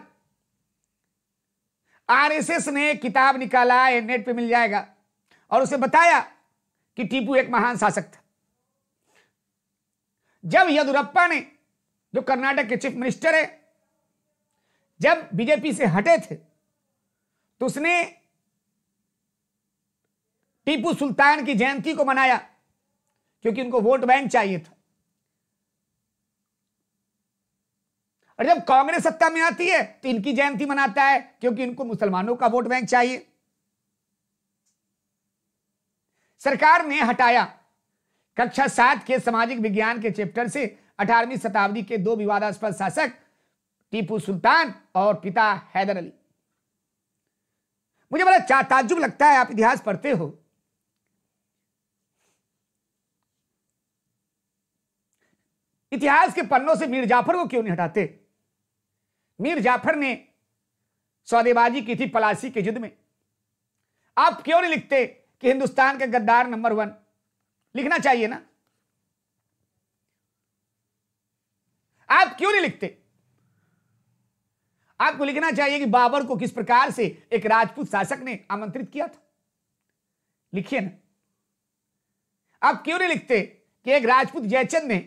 आरएसएस ने किताब निकाला है नेट पे मिल जाएगा और उसे बताया कि टीपू एक महान शासक था जब यदुरप्पा ने जो कर्नाटक के चीफ मिनिस्टर है जब बीजेपी से हटे थे तो उसने टीपू सुल्तान की जयंती को मनाया क्योंकि उनको वोट बैंक चाहिए था और जब कांग्रेस सत्ता में आती है तो इनकी जयंती मनाता है क्योंकि इनको मुसलमानों का वोट बैंक चाहिए सरकार ने हटाया कक्षा सात के सामाजिक विज्ञान के चैप्टर से अठारहवीं शताब्दी के दो विवादास्पद शासक टीपू सुल्तान और पिता हैदर अली मुझे बड़ा चाताजुब लगता है आप इतिहास पढ़ते हो इतिहास के पन्नों से मीर जाफर को क्यों नहीं हटाते मीर जाफर ने सौदेबाजी की थी पलासी के युद्ध में आप क्यों नहीं लिखते कि हिंदुस्तान का गद्दार नंबर वन लिखना चाहिए ना आप क्यों नहीं लिखते आपको लिखना चाहिए कि बाबर को किस प्रकार से एक राजपूत शासक ने आमंत्रित किया था लिखिए ना आप क्यों नहीं लिखते कि एक राजपूत जयचंद ने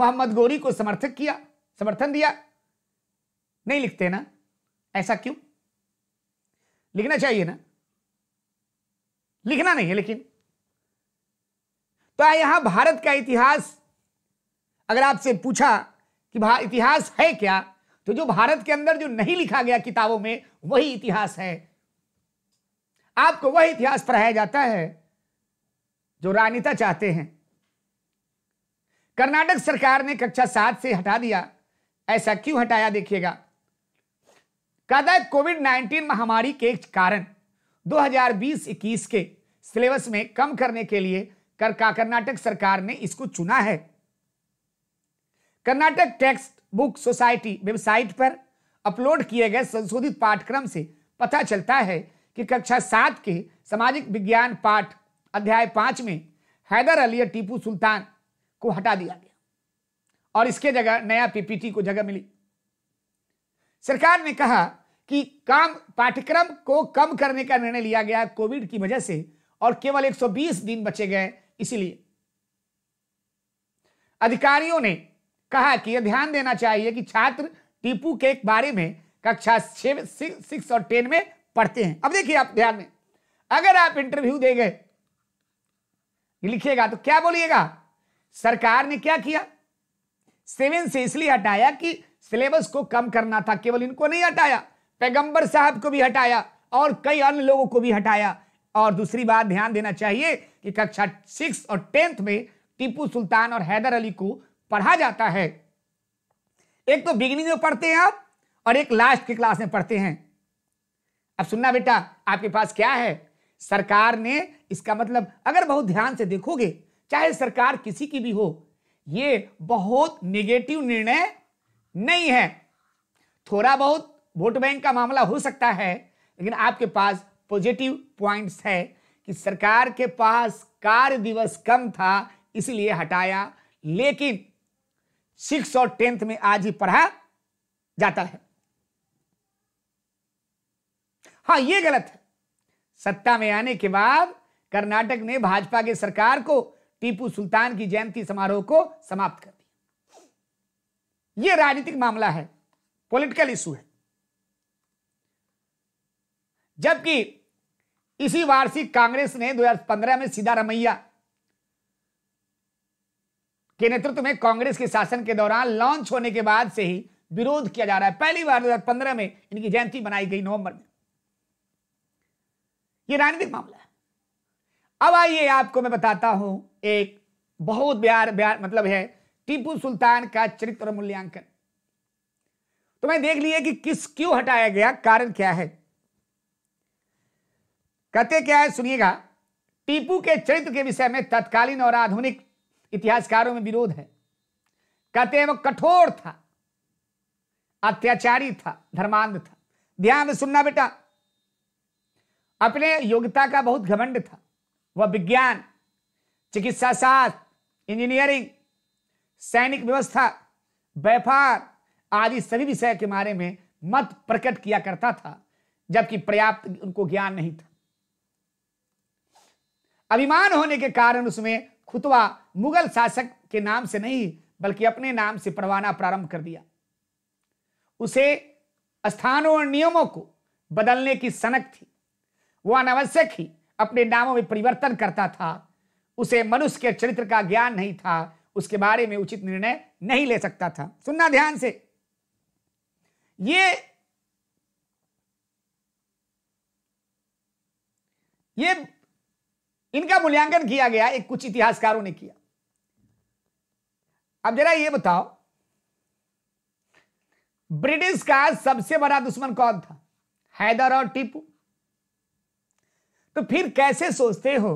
मोहम्मद गोरी को समर्थक किया समर्थन दिया नहीं लिखते ना ऐसा क्यों लिखना चाहिए ना लिखना नहीं है लेकिन तो यहां भारत का इतिहास अगर आपसे पूछा कि इतिहास है क्या तो जो भारत के अंदर जो नहीं लिखा गया किताबों में वही इतिहास है आपको वह इतिहास पढ़ाया जाता है जो रानीता चाहते हैं कर्नाटक सरकार ने कक्षा सात से हटा दिया ऐसा क्यों हटाया देखिएगा कहता है कोविड 19 महामारी के कारण 2020-21 के सिलेबस में कम करने के लिए कर कर्नाटक सरकार ने इसको चुना है Karnataka text book society website पर अपलोड किए गए संशोधित पाठ्यक्रम से पता चलता है कि कक्षा सात के सामाजिक विज्ञान पाठ अध्याय पांच में हैदर अली टीपू सुल्तान को हटा दिया गया और इसके जगह नया पीपीटी को जगह मिली सरकार ने कहा कि काम पाठ्यक्रम को कम करने का निर्णय लिया गया कोविड की वजह से और केवल 120 दिन बचे गए इसीलिए अधिकारियों ने कहा कि यह ध्यान देना चाहिए कि छात्र टीपू के बारे में कक्षा छः सिक्स और टेन में पढ़ते हैं अब देखिए आप ध्यान में अगर आप इंटरव्यू दे गए लिखिएगा तो क्या बोलिएगा सरकार ने क्या किया सेवन से इसलिए हटाया कि सिलेबस को कम करना था केवल इनको नहीं हटाया पैगंबर साहब को भी हटाया और कई अन्य लोगों को भी हटाया और दूसरी बात ध्यान देना चाहिए कि कक्षा सिक्स और टेंथ में टीपू सुल्तान और हैदर अली को पढ़ा जाता है एक तो बिगनिंग में पढ़ते हैं आप और एक लास्ट की क्लास में पढ़ते हैं अब सुनना बेटा आपके पास क्या है सरकार ने इसका मतलब अगर बहुत ध्यान से देखोगे चाहे सरकार किसी की भी हो ये बहुत निगेटिव निर्णय नहीं है थोड़ा बहुत वोट बैंक का मामला हो सकता है लेकिन आपके पास पॉजिटिव पॉइंट्स है कि सरकार के पास कार्य दिवस कम था इसलिए हटाया लेकिन सिक्स और टेंथ में आज ही पढ़ा जाता है हाँ ये गलत है सत्ता में आने के बाद कर्नाटक ने भाजपा की सरकार को टीपू सुल्तान की जयंती समारोह को समाप्त कर दिया यह राजनीतिक मामला है पॉलिटिकल इशू है जबकि इसी वार्षिक कांग्रेस ने 2015 में सीधा रमैया के नेतृत्व में कांग्रेस के शासन के दौरान लॉन्च होने के बाद से ही विरोध किया जा रहा है पहली बार 2015 में इनकी जयंती मनाई गई नवंबर में यह राजनीतिक मामला है अब आइए आपको मैं बताता हूं एक बहुत प्यार प्यार मतलब है टीपू सुल्तान का चरित्र मूल्यांकन तो मैं देख लिया कि किस क्यों हटाया गया कारण क्या है कहते क्या है सुनिएगा टीपू के चरित्र के विषय में तत्कालीन और आधुनिक इतिहासकारों में विरोध है कहते हैं वो कठोर था अत्याचारी था धर्मांध था ध्यान सुनना बेटा अपने योग्यता का बहुत घमंड था वह विज्ञान चिकित्सा शास्त्र इंजीनियरिंग सैनिक व्यवस्था व्यापार आदि सभी विषय के बारे में मत प्रकट किया करता था जबकि पर्याप्त उनको ज्ञान नहीं था अभिमान होने के कारण उसमें खुतवा मुगल शासक के नाम से नहीं बल्कि अपने नाम से पढ़वाना प्रारंभ कर दिया उसे स्थानों और नियमों को बदलने की सनक थी वह अनावश्यक ही अपने नामों में परिवर्तन करता था उसे मनुष्य के चरित्र का ज्ञान नहीं था उसके बारे में उचित निर्णय नहीं ले सकता था सुनना ध्यान से ये ये इनका मूल्यांकन किया गया एक कुछ इतिहासकारों ने किया अब जरा ये बताओ ब्रिटिश का सबसे बड़ा दुश्मन कौन था हैदर और टीपू तो फिर कैसे सोचते हो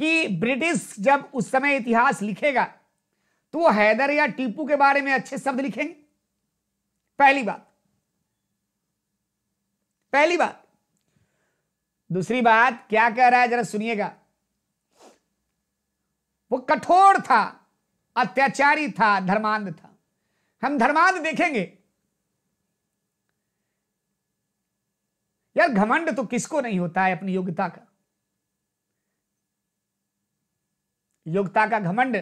कि ब्रिटिश जब उस समय इतिहास लिखेगा तो वो हैदर या टीपू के बारे में अच्छे शब्द लिखेंगे पहली बात पहली बात दूसरी बात क्या कह रहा है जरा सुनिएगा वो कठोर था अत्याचारी था धर्मांध था हम धर्मांध देखेंगे यार घमंड तो किसको नहीं होता है अपनी योग्यता का योग्यता का घमंड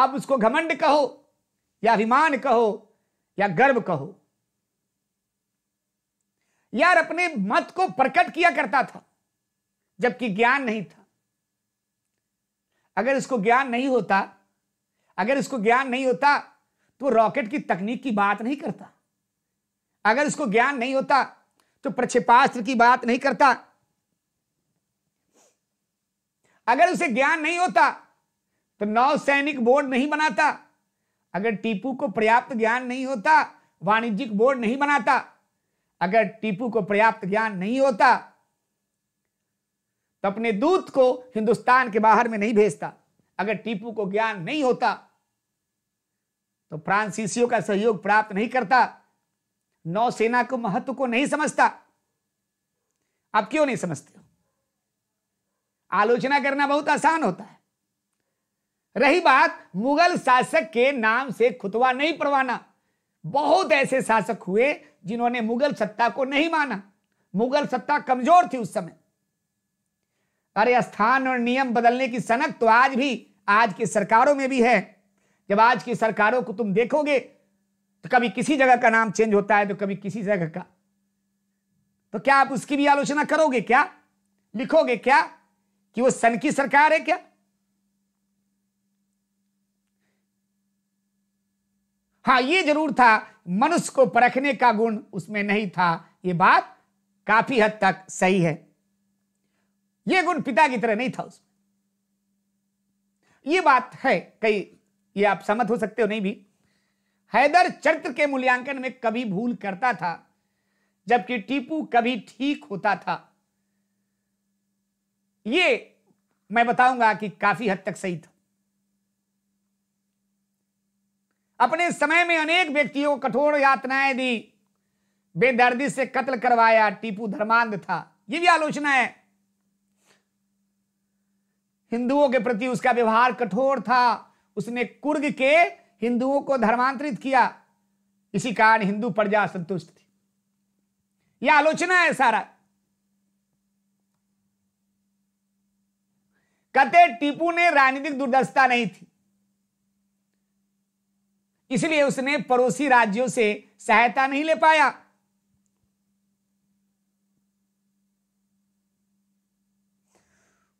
आप उसको घमंड कहो या अभिमान कहो या गर्व कहो यार अपने मत को प्रकट किया करता था जबकि ज्ञान नहीं था अगर इसको ज्ञान नहीं होता अगर इसको ज्ञान नहीं होता तो रॉकेट की तकनीक की बात नहीं करता अगर इसको ज्ञान नहीं होता तो प्रक्षेपास्त्र की बात नहीं करता अगर उसे ज्ञान नहीं होता तो सैनिक बोर्ड नहीं बनाता अगर टीपू को पर्याप्त ज्ञान नहीं होता वाणिज्यिक बोर्ड नहीं बनाता अगर टीपू को पर्याप्त ज्ञान नहीं होता तो अपने दूत को हिंदुस्तान के बाहर में नहीं भेजता अगर टीपू को ज्ञान नहीं होता तो फ्रांसीसियों का सहयोग प्राप्त नहीं करता नौसेना को महत्व को नहीं समझता आप क्यों नहीं समझते आलोचना करना बहुत आसान होता है रही बात मुगल शासक के नाम से खुतवा नहीं पढ़वाना बहुत ऐसे शासक हुए जिन्होंने मुगल सत्ता को नहीं माना मुगल सत्ता कमजोर थी उस समय अरे स्थान और नियम बदलने की सनक तो आज भी आज की सरकारों में भी है जब आज की सरकारों को तुम देखोगे तो कभी किसी जगह का नाम चेंज होता है तो कभी किसी जगह का तो क्या आप उसकी भी आलोचना करोगे क्या लिखोगे क्या कि वो सन की सरकार है क्या हाँ ये जरूर था मनुष्य को परखने का गुण उसमें नहीं था ये बात काफी हद तक सही है यह गुण पिता की तरह नहीं था उसमें ये बात है कई ये आप सहमत हो सकते हो नहीं भी हैदर चरित्र के मूल्यांकन में कभी भूल करता था जबकि टीपू कभी ठीक होता था ये मैं बताऊंगा कि काफी हद तक सही था अपने समय में अनेक व्यक्तियों को कठोर यातनाएं दी बेदर्दी से कत्ल करवाया टीपू धर्मांध था यह भी आलोचना है हिंदुओं के प्रति उसका व्यवहार कठोर था उसने कुर्ग के हिंदुओं को धर्मांतरित किया इसी कारण हिंदू प्रजा संतुष्ट थी यह आलोचना है सारा कते टीपू ने राजनीतिक दुर्दशा नहीं थी इसलिए उसने पड़ोसी राज्यों से सहायता नहीं ले पाया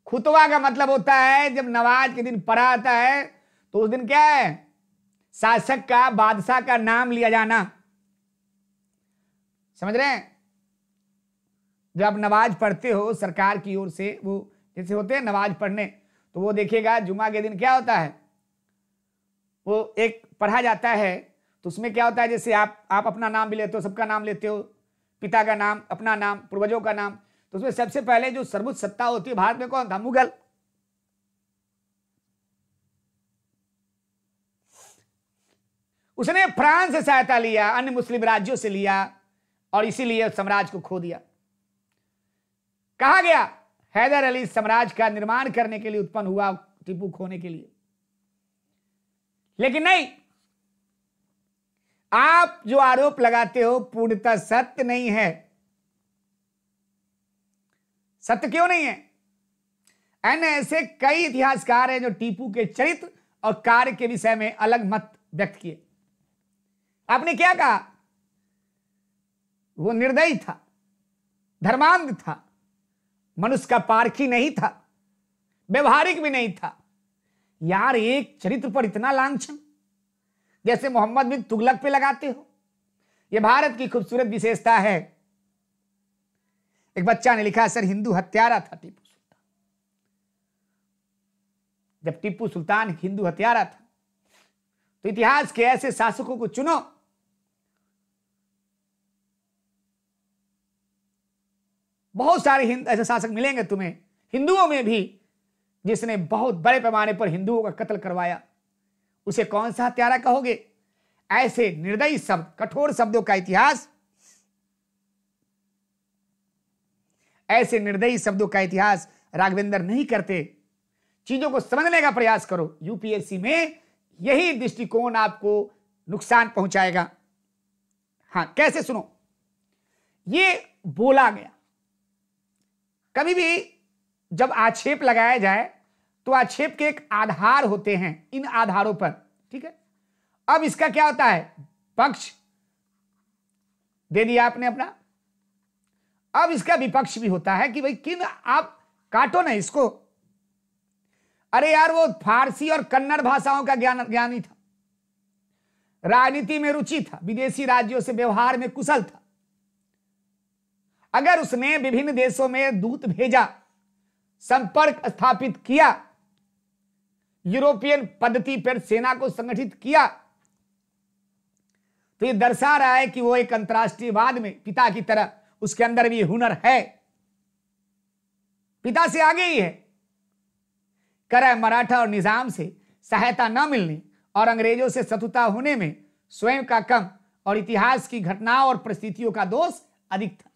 खुतवा का मतलब होता है जब नवाज के दिन पढ़ा आता है तो उस दिन क्या है शासक का बादशाह का नाम लिया जाना समझ रहे हैं जब आप नमाज पढ़ते हो सरकार की ओर से वो जैसे होते हैं नमाज पढ़ने तो वो देखिएगा जुमा के दिन क्या होता है वो एक पढ़ा जाता है तो उसमें क्या होता है जैसे आप आप अपना नाम भी लेते हो सबका नाम लेते हो पिता का नाम अपना नाम पूर्वजों का नाम तो उसमें सबसे पहले जो सर्वोच्च सत्ता होती है भारत में कौन था मुगल उसने फ्रांस से सहायता लिया अन्य मुस्लिम राज्यों से लिया और इसीलिए साम्राज्य को खो दिया कहा गया हैदर अली साम्राज्य का निर्माण करने के लिए उत्पन्न हुआ टीपू खोने के लिए लेकिन नहीं आप जो आरोप लगाते हो पूर्णतः सत्य नहीं है सत्य क्यों नहीं है एन ऐसे कई इतिहासकार हैं जो टीपू के चरित्र और कार्य के विषय में अलग मत व्यक्त किए आपने क्या कहा वो निर्दयी था धर्मांध था मनुष्य का पारखी नहीं था व्यवहारिक भी नहीं था यार एक चरित्र पर इतना लांछन जैसे मोहम्मद बिन तुगलक पे लगाते हो यह भारत की खूबसूरत विशेषता है एक बच्चा ने लिखा सर हिंदू हत्यारा था टीपू सुल्तान जब टीपू सुल्तान हिंदू हत्यारा था तो इतिहास के ऐसे शासकों को चुनो बहुत सारे हिंद ऐसे शासक मिलेंगे तुम्हें हिंदुओं में भी जिसने बहुत बड़े पैमाने पर हिंदुओं का कत्ल करवाया उसे कौन सा हत्यारा कहोगे ऐसे निर्दयी शब्द कठोर शब्दों का इतिहास ऐसे निर्दयी शब्दों का इतिहास राघवेंद्र नहीं करते चीजों को समझने का प्रयास करो यूपीएससी में यही दृष्टिकोण आपको नुकसान पहुंचाएगा हां कैसे सुनो ये बोला गया कभी भी जब आक्षेप लगाया जाए तो आक्षेप के एक आधार होते हैं इन आधारों पर ठीक है अब इसका क्या होता है पक्ष दे दिया आपने अपना अब इसका विपक्ष भी होता है कि भाई किन आप काटो ना इसको अरे यार वो फारसी और कन्नड़ भाषाओं का ज्ञान ज्ञानी था राजनीति में रुचि था विदेशी राज्यों से व्यवहार में कुशल था अगर उसने विभिन्न देशों में दूत भेजा संपर्क स्थापित किया यूरोपियन पद्धति पर सेना को संगठित किया तो यह दर्शा रहा है कि वो एक अंतर्राष्ट्रीयवाद में पिता की तरह उसके अंदर भी हुनर है पिता से आगे ही है कर मराठा और निजाम से सहायता न मिलने और अंग्रेजों से शत्रुता होने में स्वयं का कम और इतिहास की घटनाओं और परिस्थितियों का दोष अधिक था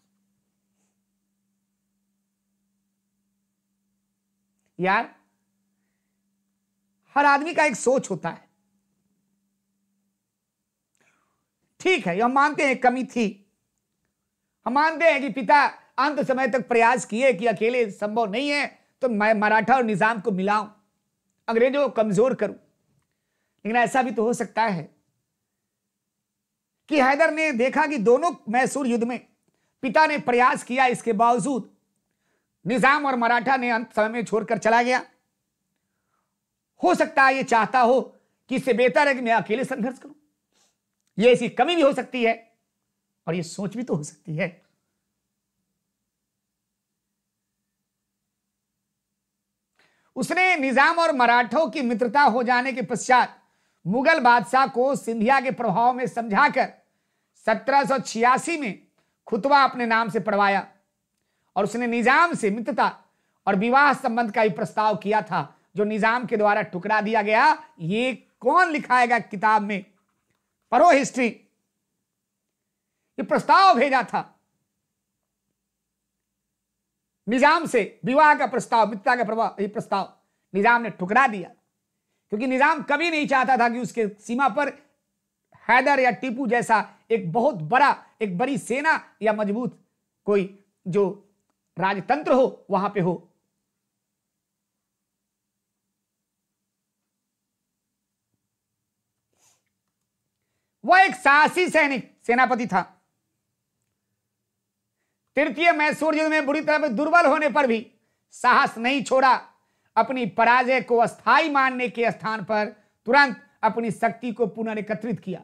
यार हर आदमी का एक सोच होता है ठीक है हम मानते हैं कमी थी हम मानते हैं कि पिता अंत समय तक प्रयास किए कि अकेले संभव नहीं है तो मैं मराठा और निजाम को मिलाऊं अंग्रेजों को कमजोर करूं लेकिन ऐसा भी तो हो सकता है कि हैदर ने देखा कि दोनों मैसूर युद्ध में पिता ने प्रयास किया इसके बावजूद निजाम और मराठा ने अंत समय में छोड़कर चला गया हो सकता है ये चाहता हो कि इससे बेहतर है कि मैं अकेले संघर्ष करूं ये ऐसी कमी भी हो सकती है और ये सोच भी तो हो सकती है उसने निजाम और मराठों की मित्रता हो जाने के पश्चात मुगल बादशाह को सिंधिया के प्रभाव में समझाकर 1786 में खुतवा अपने नाम से पढ़वाया और उसने निजाम से मित्रता और विवाह संबंध का ही प्रस्ताव किया था जो निजाम के द्वारा टुकड़ा दिया गया ये कौन लिखाएगा किताब में परो हिस्ट्री ये प्रस्ताव भेजा था निजाम से विवाह का प्रस्ताव मित्रता का प्रभाव ये प्रस्ताव निजाम ने ठुकरा दिया क्योंकि निजाम कभी नहीं चाहता था कि उसके सीमा पर हैदर या टीपू जैसा एक बहुत बड़ा एक बड़ी सेना या मजबूत कोई जो राजतंत्र हो वहां पे हो वह एक साहसी सैनिक सेनापति था तृतीय मैसूर युद्ध में बुरी तरह दुर्बल होने पर भी साहस नहीं छोड़ा अपनी पराजय को अस्थाई मानने के स्थान पर तुरंत अपनी शक्ति को पुनर्कत्रित किया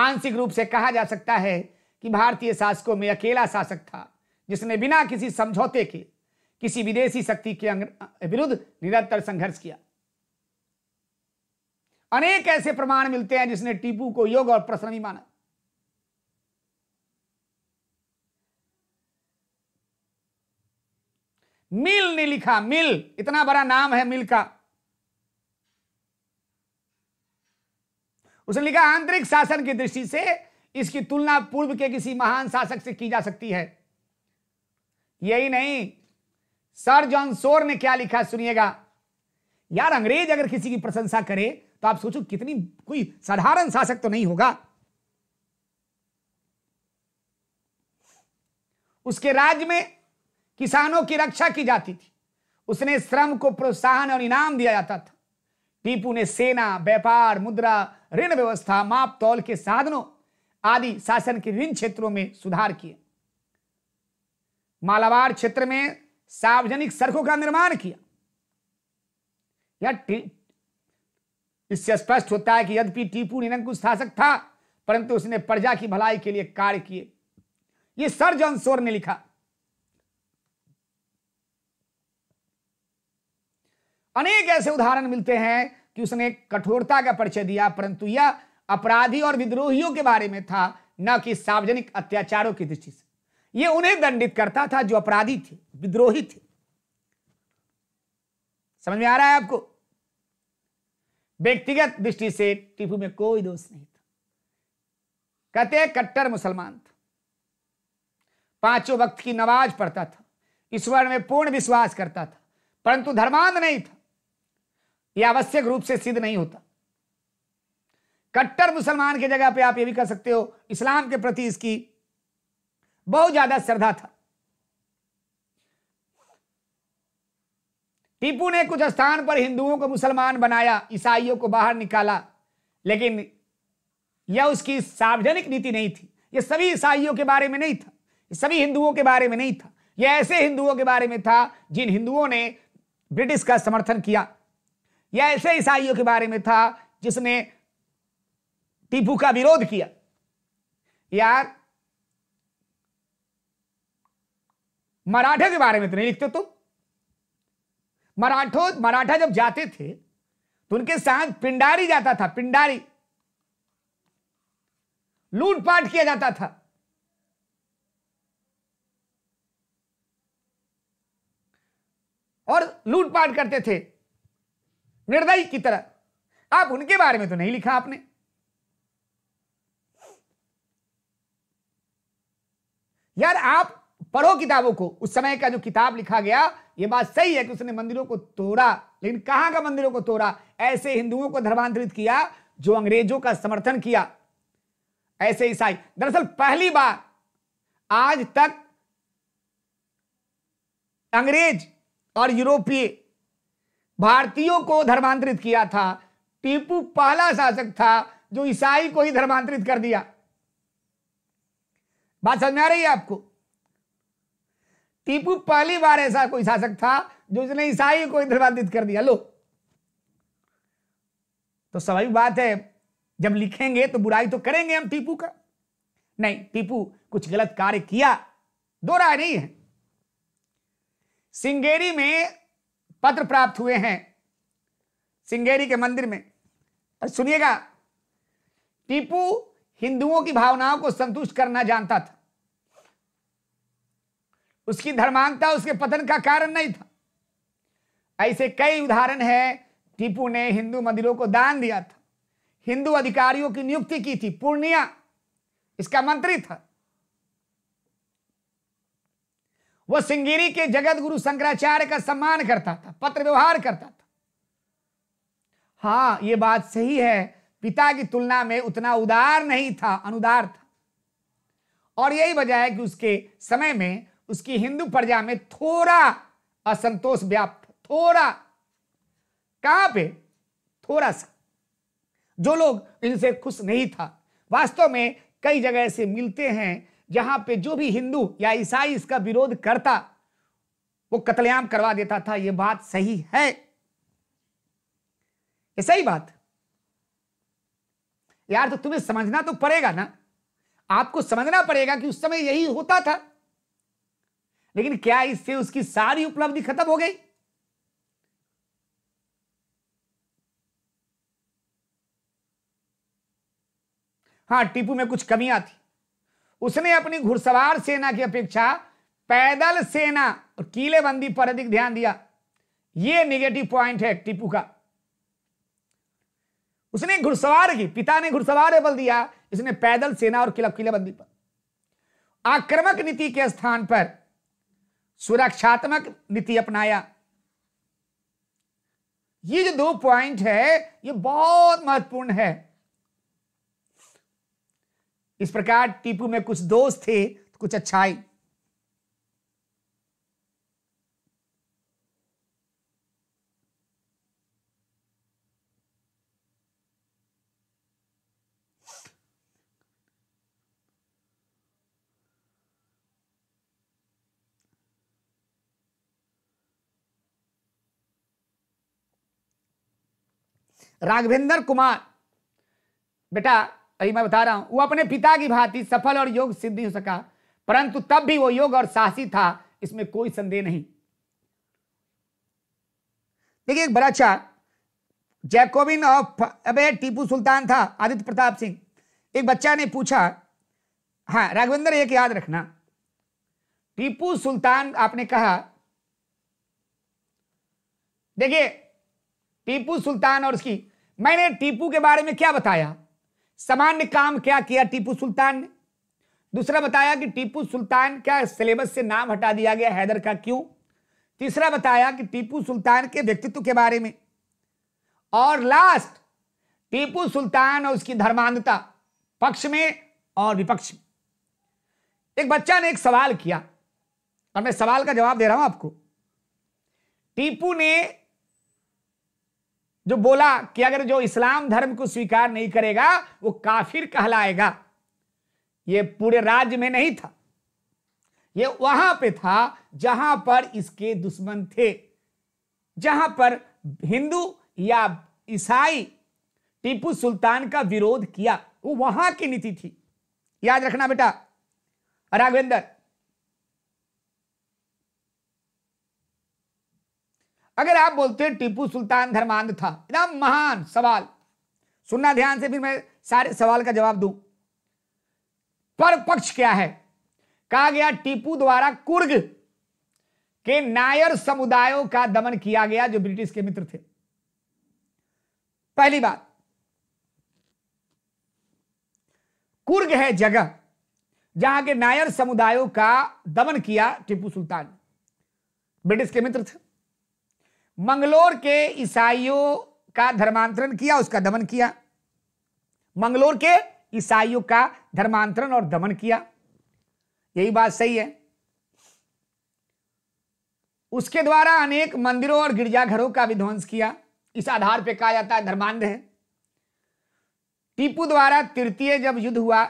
आंशिक रूप से कहा जा सकता है कि भारतीय शासकों में अकेला शासक था जिसने बिना किसी समझौते के किसी विदेशी शक्ति के विरुद्ध निरंतर संघर्ष किया अनेक ऐसे प्रमाण मिलते हैं जिसने टीपू को योग और प्रश्रमी माना मिल ने लिखा मिल इतना बड़ा नाम है मिल का उसने लिखा आंतरिक शासन की दृष्टि से इसकी तुलना पूर्व के किसी महान शासक से की जा सकती है यही नहीं सर जॉन सोर ने क्या लिखा सुनिएगा यार अंग्रेज अगर किसी की प्रशंसा करे तो आप सोचो कितनी कोई साधारण शासक तो नहीं होगा उसके राज्य में किसानों की रक्षा की जाती थी उसने श्रम को प्रोत्साहन और इनाम दिया जाता था टीपू ने सेना व्यापार मुद्रा ऋण व्यवस्था माप तौल के साधनों आदि शासन के विभिन्न क्षेत्रों में सुधार किए मालाबार क्षेत्र में सार्वजनिक सड़कों का निर्माण किया या इससे स्पष्ट होता है कि यद्यपि टीपू निरंकुश शासक था परंतु उसने प्रजा की भलाई के लिए कार्य किए ये सर जॉन सोर ने लिखा अनेक ऐसे उदाहरण मिलते हैं कि उसने कठोरता का परिचय दिया परंतु यह अपराधी और विद्रोहियों के बारे में था न कि सार्वजनिक अत्याचारों की दृष्टि से यह उन्हें दंडित करता था जो अपराधी थे विद्रोही थे समझ में आ रहा है आपको व्यक्तिगत दृष्टि से टीपू में कोई दोष नहीं था कहते कट्टर मुसलमान था पांचों वक्त की नमाज पढ़ता था ईश्वर में पूर्ण विश्वास करता था परंतु धर्मांध नहीं था यह आवश्यक रूप से सिद्ध नहीं होता कट्टर मुसलमान की जगह पे आप ये भी कह सकते हो इस्लाम के प्रति इसकी बहुत ज्यादा श्रद्धा था टीपू ने कुछ स्थान पर हिंदुओं को मुसलमान बनाया ईसाइयों को बाहर निकाला लेकिन यह उसकी सार्वजनिक नीति नहीं थी यह सभी ईसाइयों के बारे में नहीं था सभी हिंदुओं के बारे में नहीं था यह ऐसे हिंदुओं के बारे में था जिन हिंदुओं ने ब्रिटिश का समर्थन किया यह ऐसे ईसाइयों के बारे में था जिसने टीपू का विरोध किया यार मराठे के बारे में तो नहीं लिखते तुम तो? मराठो मराठा जब जाते थे तो उनके साथ पिंडारी जाता था पिंडारी लूटपाट किया जाता था और लूटपाट करते थे निर्दयी की तरह आप उनके बारे में तो नहीं लिखा आपने यार आप पढ़ो किताबों को उस समय का जो किताब लिखा गया ये बात सही है कि उसने मंदिरों को तोड़ा लेकिन कहां का मंदिरों को तोड़ा ऐसे हिंदुओं को धर्मांतरित किया जो अंग्रेजों का समर्थन किया ऐसे ईसाई दरअसल पहली बार आज तक अंग्रेज और यूरोपीय भारतीयों को धर्मांतरित किया था टीपू पहला शासक था जो ईसाई को ही धर्मांतरित कर दिया बात समझ में आ रही है आपको टीपू पहली बार ऐसा कोई शासक था जो उसने ईसाई को इंद्रवादित कर दिया लो तो स्वाभाविक बात है जब लिखेंगे तो बुराई तो करेंगे हम टीपू का नहीं टीपू कुछ गलत कार्य किया दो राय नहीं है सिंगेरी में पत्र प्राप्त हुए हैं सिंगेरी के मंदिर में सुनिएगा टीपू हिंदुओं की भावनाओं को संतुष्ट करना जानता था उसकी धर्मांगता उसके पतन का कारण नहीं था ऐसे कई उदाहरण है टीपू ने हिंदू मंदिरों को दान दिया था हिंदू अधिकारियों की नियुक्ति की थी पूर्णिया इसका मंत्री था वो सिंगिरी के जगत गुरु शंकराचार्य का सम्मान करता था पत्र व्यवहार करता था हाँ ये बात सही है पिता की तुलना में उतना उदार नहीं था अनुदार था और यही वजह है कि उसके समय में उसकी हिंदू प्रजा में थोड़ा असंतोष व्याप्त थोड़ा कहां पे थोड़ा सा जो लोग इनसे खुश नहीं था वास्तव में कई जगह से मिलते हैं जहां पे जो भी हिंदू या ईसाई इसका विरोध करता वो कतलेआम करवा देता था ये बात सही है ये सही बात यार तो तुम्हें समझना तो पड़ेगा ना आपको समझना पड़ेगा कि उस समय यही होता था लेकिन क्या इससे उसकी सारी उपलब्धि खत्म हो गई हाँ टीपू में कुछ कमियां थी उसने अपनी घुड़सवार सेना की अपेक्षा पैदल सेना और कीलेबंदी पर अधिक ध्यान दिया यह निगेटिव पॉइंट है टीपू का उसने घुड़सवार की पिता ने घुड़सवार बल दिया इसने पैदल सेना और किलेबंदी पर आक्रमक नीति के स्थान पर सुरक्षात्मक नीति अपनाया ये जो दो पॉइंट है ये बहुत महत्वपूर्ण है इस प्रकार टीपू में कुछ दोस्त थे तो कुछ अच्छाई राघवेंद्र कुमार बेटा अभी मैं बता रहा हूं वो अपने पिता की भांति सफल और योग सिद्धि हो सका परंतु तब भी वो योग और साहसी था इसमें कोई संदेह नहीं देखिए एक बड़ा अच्छा जैकोबिन ऑफ अबे टीपू सुल्तान था आदित्य प्रताप सिंह एक बच्चा ने पूछा हाँ राघवेंद्र एक याद रखना टीपू सुल्तान आपने कहा देखिए टीपू सुल्तान और उसकी मैंने टीपू के बारे में क्या बताया सामान्य काम क्या किया टीपू सुल्तान ने दूसरा बताया कि टीपू सुल्तान का सिलेबस से नाम हटा दिया गया हैदर का क्यों तीसरा बताया कि टीपू सुल्तान के व्यक्तित्व के बारे में और लास्ट टीपू सुल्तान और उसकी धर्मांधता पक्ष में और विपक्ष में एक बच्चा ने एक सवाल किया और मैं सवाल का जवाब दे रहा हूं आपको टीपू ने जो बोला कि अगर जो इस्लाम धर्म को स्वीकार नहीं करेगा वो काफिर कहलाएगा ये पूरे राज्य में नहीं था ये वहां पे था जहां पर इसके दुश्मन थे जहां पर हिंदू या ईसाई टीपू सुल्तान का विरोध किया वो वहां की नीति थी याद रखना बेटा राघवेंद्र अगर आप बोलते हैं टीपू सुल्तान धर्मांध था एकदम महान सवाल सुनना ध्यान से फिर मैं सारे सवाल का जवाब दूं पर पक्ष क्या है कहा गया टीपू द्वारा कुर्ग के नायर समुदायों का दमन किया गया जो ब्रिटिश के मित्र थे पहली बात कुर्ग है जगह जहां के नायर समुदायों का दमन किया टीपू सुल्तान ब्रिटिश के मित्र थे मंगलोर के ईसाइयों का धर्मांतरण किया उसका दमन किया मंगलोर के ईसाइयों का धर्मांतरण और दमन किया यही बात सही है उसके द्वारा अनेक मंदिरों और गिरजाघरों का विध्वंस किया इस आधार पर कहा जाता है धर्मांध है टीपू द्वारा तृतीय जब युद्ध हुआ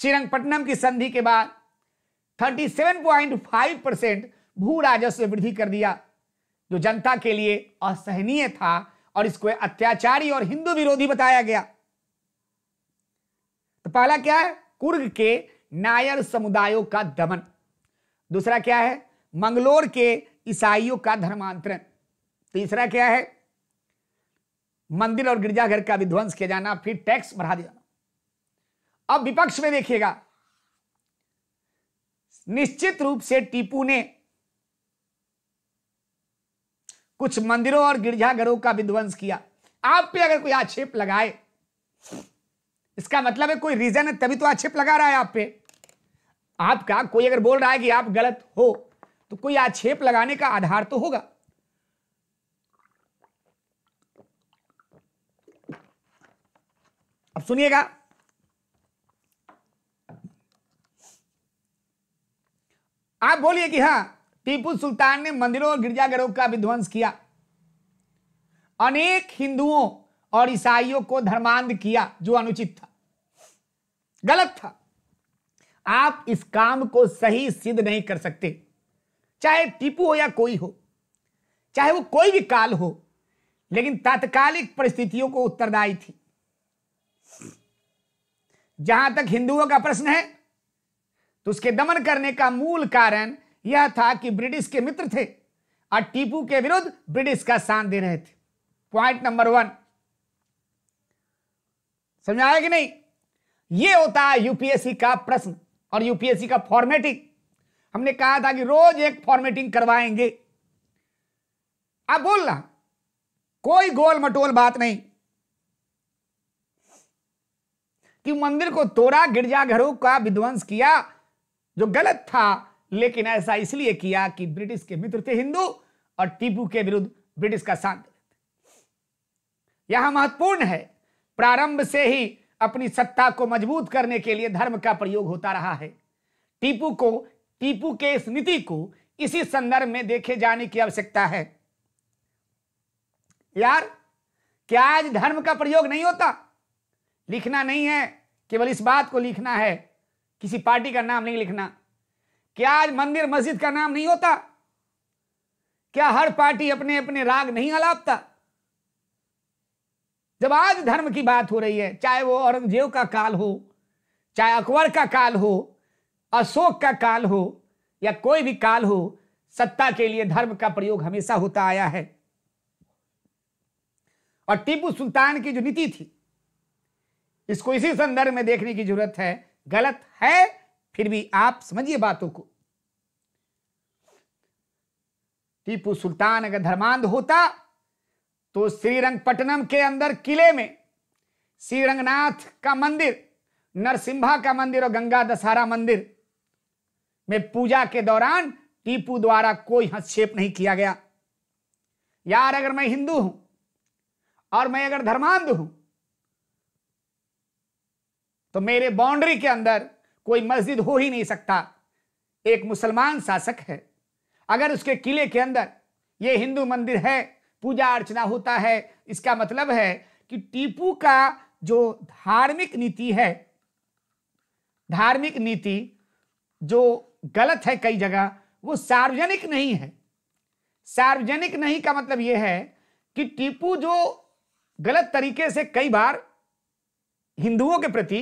श्रीरंगपट्टनम की संधि के बाद 37.5 परसेंट भू राजस्व वृद्धि कर दिया जो जनता के लिए असहनीय था और इसको अत्याचारी और हिंदू विरोधी बताया गया तो पहला क्या है कुर्ग के नायर समुदायों का दमन दूसरा क्या है मंगलोर के ईसाइयों का धर्मांतरण तीसरा क्या है मंदिर और गिरजाघर का विध्वंस किया जाना फिर टैक्स बढ़ा दिया अब विपक्ष में देखिएगा निश्चित रूप से टीपू ने कुछ मंदिरों और गिरजाघरों का विध्वंस किया आप पे अगर कोई आक्षेप लगाए इसका मतलब है कोई रीजन है तभी तो आक्षेप लगा रहा है आप पे आपका कोई अगर बोल रहा है कि आप गलत हो तो कोई आक्षेप लगाने का आधार तो होगा अब सुनिएगा आप बोलिए कि हाँ टीपू सुल्तान ने मंदिरों और गिरजाघरों का विध्वंस किया अनेक हिंदुओं और ईसाइयों को धर्मांध किया जो अनुचित था गलत था आप इस काम को सही सिद्ध नहीं कर सकते चाहे टीपू हो या कोई हो चाहे वो कोई भी काल हो लेकिन तात्कालिक परिस्थितियों को उत्तरदायी थी जहां तक हिंदुओं का प्रश्न है तो उसके दमन करने का मूल कारण यह था कि ब्रिटिश के मित्र थे और टीपू के विरुद्ध ब्रिटिश का साथ दे रहे थे पॉइंट नंबर वन समझ आया कि नहीं यह होता है यूपीएससी का प्रश्न और यूपीएससी का फॉर्मेटिंग हमने कहा था कि रोज एक फॉर्मेटिंग करवाएंगे अब बोलना कोई गोल मटोल बात नहीं कि मंदिर को तोड़ा गिरजाघरों का विध्वंस किया जो गलत था लेकिन ऐसा इसलिए किया कि ब्रिटिश के मित्र थे हिंदू और टीपू के विरुद्ध ब्रिटिश का साथ दे यह महत्वपूर्ण है प्रारंभ से ही अपनी सत्ता को मजबूत करने के लिए धर्म का प्रयोग होता रहा है टीपू को टीपू के इस नीति को इसी संदर्भ में देखे जाने की आवश्यकता है यार क्या आज धर्म का प्रयोग नहीं होता लिखना नहीं है केवल इस बात को लिखना है किसी पार्टी का नाम नहीं लिखना क्या आज मंदिर मस्जिद का नाम नहीं होता क्या हर पार्टी अपने अपने राग नहीं अलापता जब आज धर्म की बात हो रही है चाहे वो औरंगजेब का काल हो चाहे अकबर का काल हो अशोक का काल हो या कोई भी काल हो सत्ता के लिए धर्म का प्रयोग हमेशा होता आया है और टीपू सुल्तान की जो नीति थी इसको इसी संदर्भ में देखने की जरूरत है गलत है फिर भी आप समझिए बातों को टीपू सुल्तान अगर धर्मांध होता तो श्रीरंगपट्टनम के अंदर किले में श्रीरंगनाथ का मंदिर नरसिम्हा का मंदिर और गंगा दशहरा मंदिर में पूजा के दौरान टीपू द्वारा कोई हस्तक्षेप नहीं किया गया यार अगर मैं हिंदू हूं और मैं अगर धर्मांध हूं तो मेरे बाउंड्री के अंदर कोई मस्जिद हो ही नहीं सकता एक मुसलमान शासक है अगर उसके किले के अंदर ये हिंदू मंदिर है पूजा अर्चना होता है इसका मतलब है कि टीपू का जो धार्मिक नीति है धार्मिक नीति जो गलत है कई जगह वो सार्वजनिक नहीं है सार्वजनिक नहीं का मतलब ये है कि टीपू जो गलत तरीके से कई बार हिंदुओं के प्रति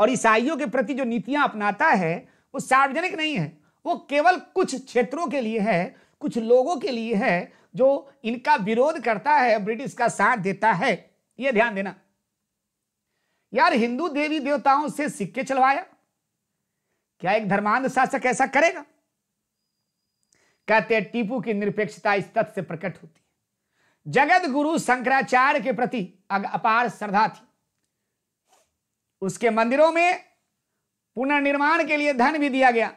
और ईसाइयों के प्रति जो नीतियां अपनाता है वो सार्वजनिक नहीं है वो केवल कुछ क्षेत्रों के लिए है कुछ लोगों के लिए है जो इनका विरोध करता है ब्रिटिश का साथ देता है ये ध्यान देना यार हिंदू देवी देवताओं से सिक्के चलवाया क्या एक धर्मांध शासक ऐसा करेगा कहते टीपू की निरपेक्षता इस तथ्य से प्रकट होती है जगत गुरु शंकराचार्य के प्रति अपार श्रद्धा थी उसके मंदिरों में पुनर्निर्माण के लिए धन भी दिया गया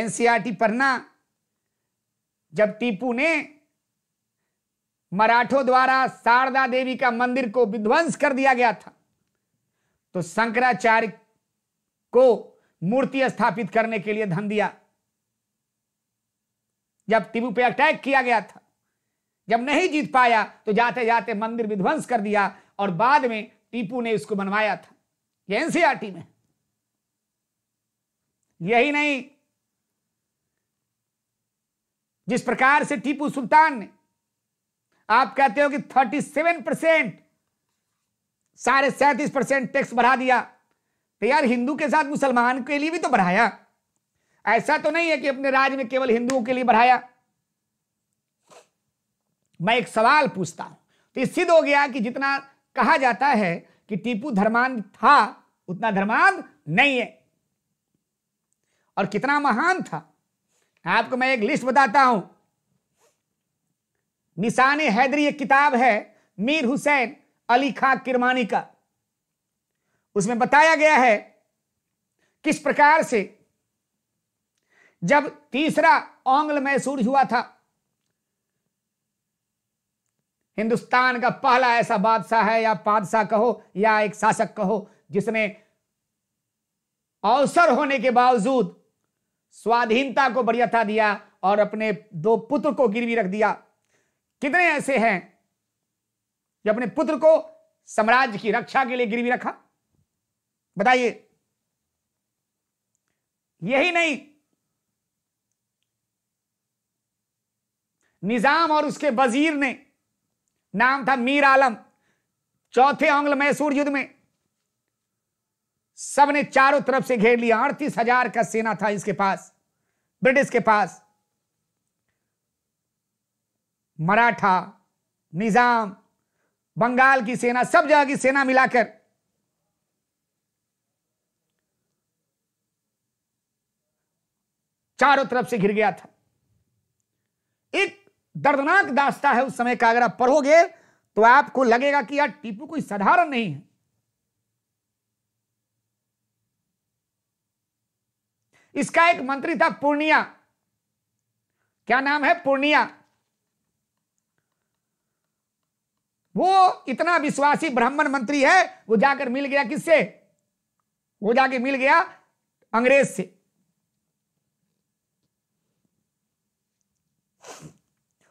एनसीआरटी पढ़ना जब टीपू ने मराठों द्वारा शारदा देवी का मंदिर को विध्वंस कर दिया गया था तो शंकराचार्य को मूर्ति स्थापित करने के लिए धन दिया जब टीपू पे अटैक किया गया था जब नहीं जीत पाया तो जाते जाते मंदिर विध्वंस कर दिया और बाद में टीपू ने इसको बनवाया था एनसीआरटी में यही नहीं जिस प्रकार से टीपू सुल्तान ने आप कहते हो कि 37 परसेंट साढ़े सैंतीस परसेंट टैक्स बढ़ा दिया तो यार हिंदू के साथ मुसलमान के लिए भी तो बढ़ाया ऐसा तो नहीं है कि अपने राज्य में केवल हिंदुओं के लिए बढ़ाया मैं एक सवाल पूछता हूं तो सिद्ध तो हो गया कि जितना कहा जाता है कि टीपू धर्मांध था उतना धर्मांध नहीं है और कितना महान था आपको मैं एक लिस्ट बताता हूं निशान हैदरी एक किताब है मीर हुसैन अली खां किरमानी का उसमें बताया गया है किस प्रकार से जब तीसरा ऑंग्ल मैसूर हुआ था हिंदुस्तान का पहला ऐसा बादशाह है या बादशाह कहो या एक शासक कहो जिसने अवसर होने के बावजूद स्वाधीनता को बढ़ियता दिया और अपने दो पुत्र को गिरवी रख दिया कितने ऐसे हैं जो अपने पुत्र को साम्राज्य की रक्षा के लिए गिरवी रखा बताइए यही नहीं निजाम और उसके वजीर ने नाम था मीर आलम चौथे आंग्ल मैसूर युद्ध में सबने चारों तरफ से घेर लिया अड़तीस हजार का सेना था इसके पास ब्रिटिश के पास मराठा निजाम बंगाल की सेना सब जगह की सेना मिलाकर चारों तरफ से घिर गया था एक दर्दनाक दास्ता है उस समय का अगर आप पढ़ोगे तो आपको लगेगा कि यार टीपू कोई साधारण नहीं है इसका एक मंत्री था पूर्णिया क्या नाम है पूर्णिया वो इतना विश्वासी ब्राह्मण मंत्री है वो जाकर मिल गया किससे वो जाके मिल गया अंग्रेज से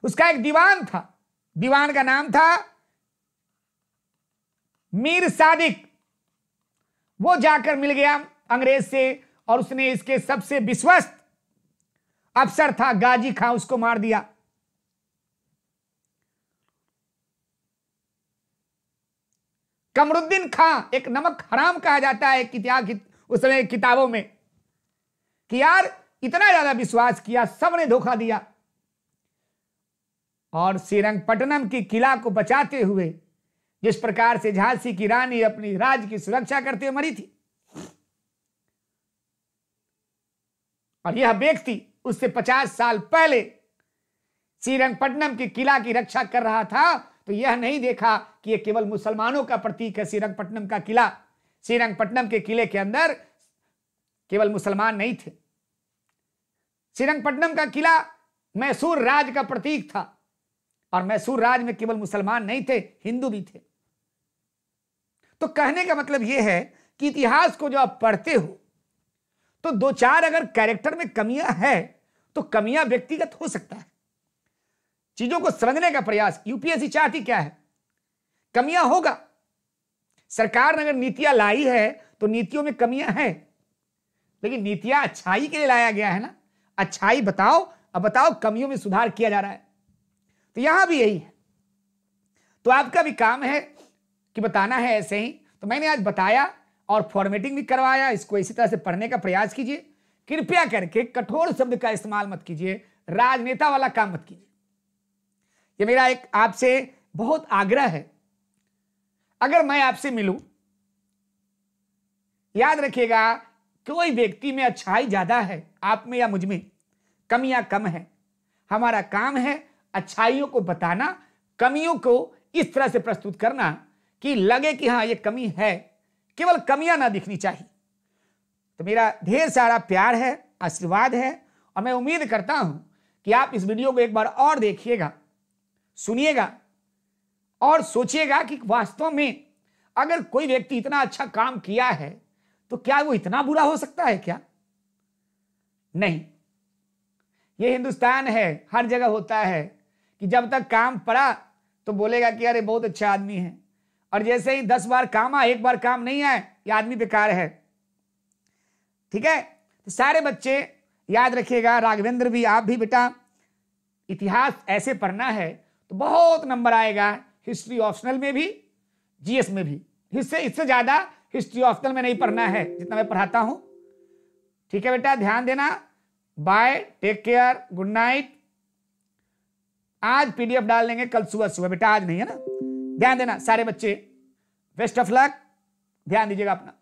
उसका एक दीवान था दीवान का नाम था मीर सादिक वो जाकर मिल गया अंग्रेज से और उसने इसके सबसे विश्वस्त अफसर था गाजी खां उसको मार दिया कमरुद्दीन खां एक नमक हराम कहा जाता है कि उस समय किताबों में कि यार इतना ज्यादा विश्वास किया सबने धोखा दिया और श्रीरंगपट्टनम की किला को बचाते हुए जिस प्रकार से झांसी की रानी अपनी राज की सुरक्षा करते हुए मरी थी और यह व्यक्ति उससे पचास साल पहले श्रीरंगपट्टनम की किला की रक्षा कर रहा था तो यह नहीं देखा कि यह केवल मुसलमानों का प्रतीक है श्रीरंगपट्टनम का किला श्रीरंगपट्टनम के किले के अंदर केवल मुसलमान नहीं थे श्रीरंगपट्टनम का किला मैसूर राज का प्रतीक था और मैसूर राज में केवल मुसलमान नहीं थे हिंदू भी थे तो कहने का मतलब यह है कि इतिहास को जो आप पढ़ते हो तो दो चार अगर कैरेक्टर में कमियां है तो कमियां व्यक्तिगत हो सकता है चीजों को समझने का प्रयास यूपीएससी चाहती क्या है कमियां होगा सरकार ने अगर नीतियां लाई है तो नीतियों में कमियां हैं लेकिन नीतियां अच्छाई के लिए लाया गया है ना अच्छाई बताओ अब बताओ कमियों में सुधार किया जा रहा है तो यहां भी यही है तो आपका भी काम है कि बताना है ऐसे ही तो मैंने आज बताया और फॉर्मेटिंग भी करवाया इसको इसी तरह से पढ़ने का प्रयास कीजिए कृपया करके कठोर शब्द का इस्तेमाल मत कीजिए राजनेता वाला काम मत कीजिए ये मेरा एक आपसे बहुत आग्रह है अगर मैं आपसे मिलूं याद रखिएगा कोई व्यक्ति में अच्छाई ज्यादा है आप में या मुझ में कमियां कम है हमारा काम है अच्छाइयों को बताना कमियों को इस तरह से प्रस्तुत करना कि लगे कि हाँ ये कमी है केवल कमियां ना दिखनी चाहिए तो मेरा ढेर सारा प्यार है आशीर्वाद है और मैं उम्मीद करता हूं कि आप इस वीडियो को एक बार और देखिएगा सुनिएगा और सोचिएगा कि वास्तव में अगर कोई व्यक्ति इतना अच्छा काम किया है तो क्या वो इतना बुरा हो सकता है क्या नहीं ये हिंदुस्तान है हर जगह होता है कि जब तक काम पड़ा तो बोलेगा कि अरे बहुत अच्छा आदमी है और जैसे ही दस बार काम आ एक बार काम नहीं आए ये आदमी बेकार है ठीक है तो सारे बच्चे याद रखिएगा राघवेंद्र भी आप भी बेटा इतिहास ऐसे पढ़ना है तो बहुत नंबर आएगा हिस्ट्री ऑप्शनल में भी जीएस में भी इससे इससे ज़्यादा हिस्ट्री ऑप्शनल में नहीं पढ़ना है जितना मैं पढ़ाता हूं ठीक है बेटा ध्यान देना bye take care good night आज पीडीएफ डाल लेंगे कल सुबह सुबह बेटा आज नहीं है ना ध्यान देना सारे बच्चे बेस्ट ऑफ लक ध्यान दीजिएगा अपना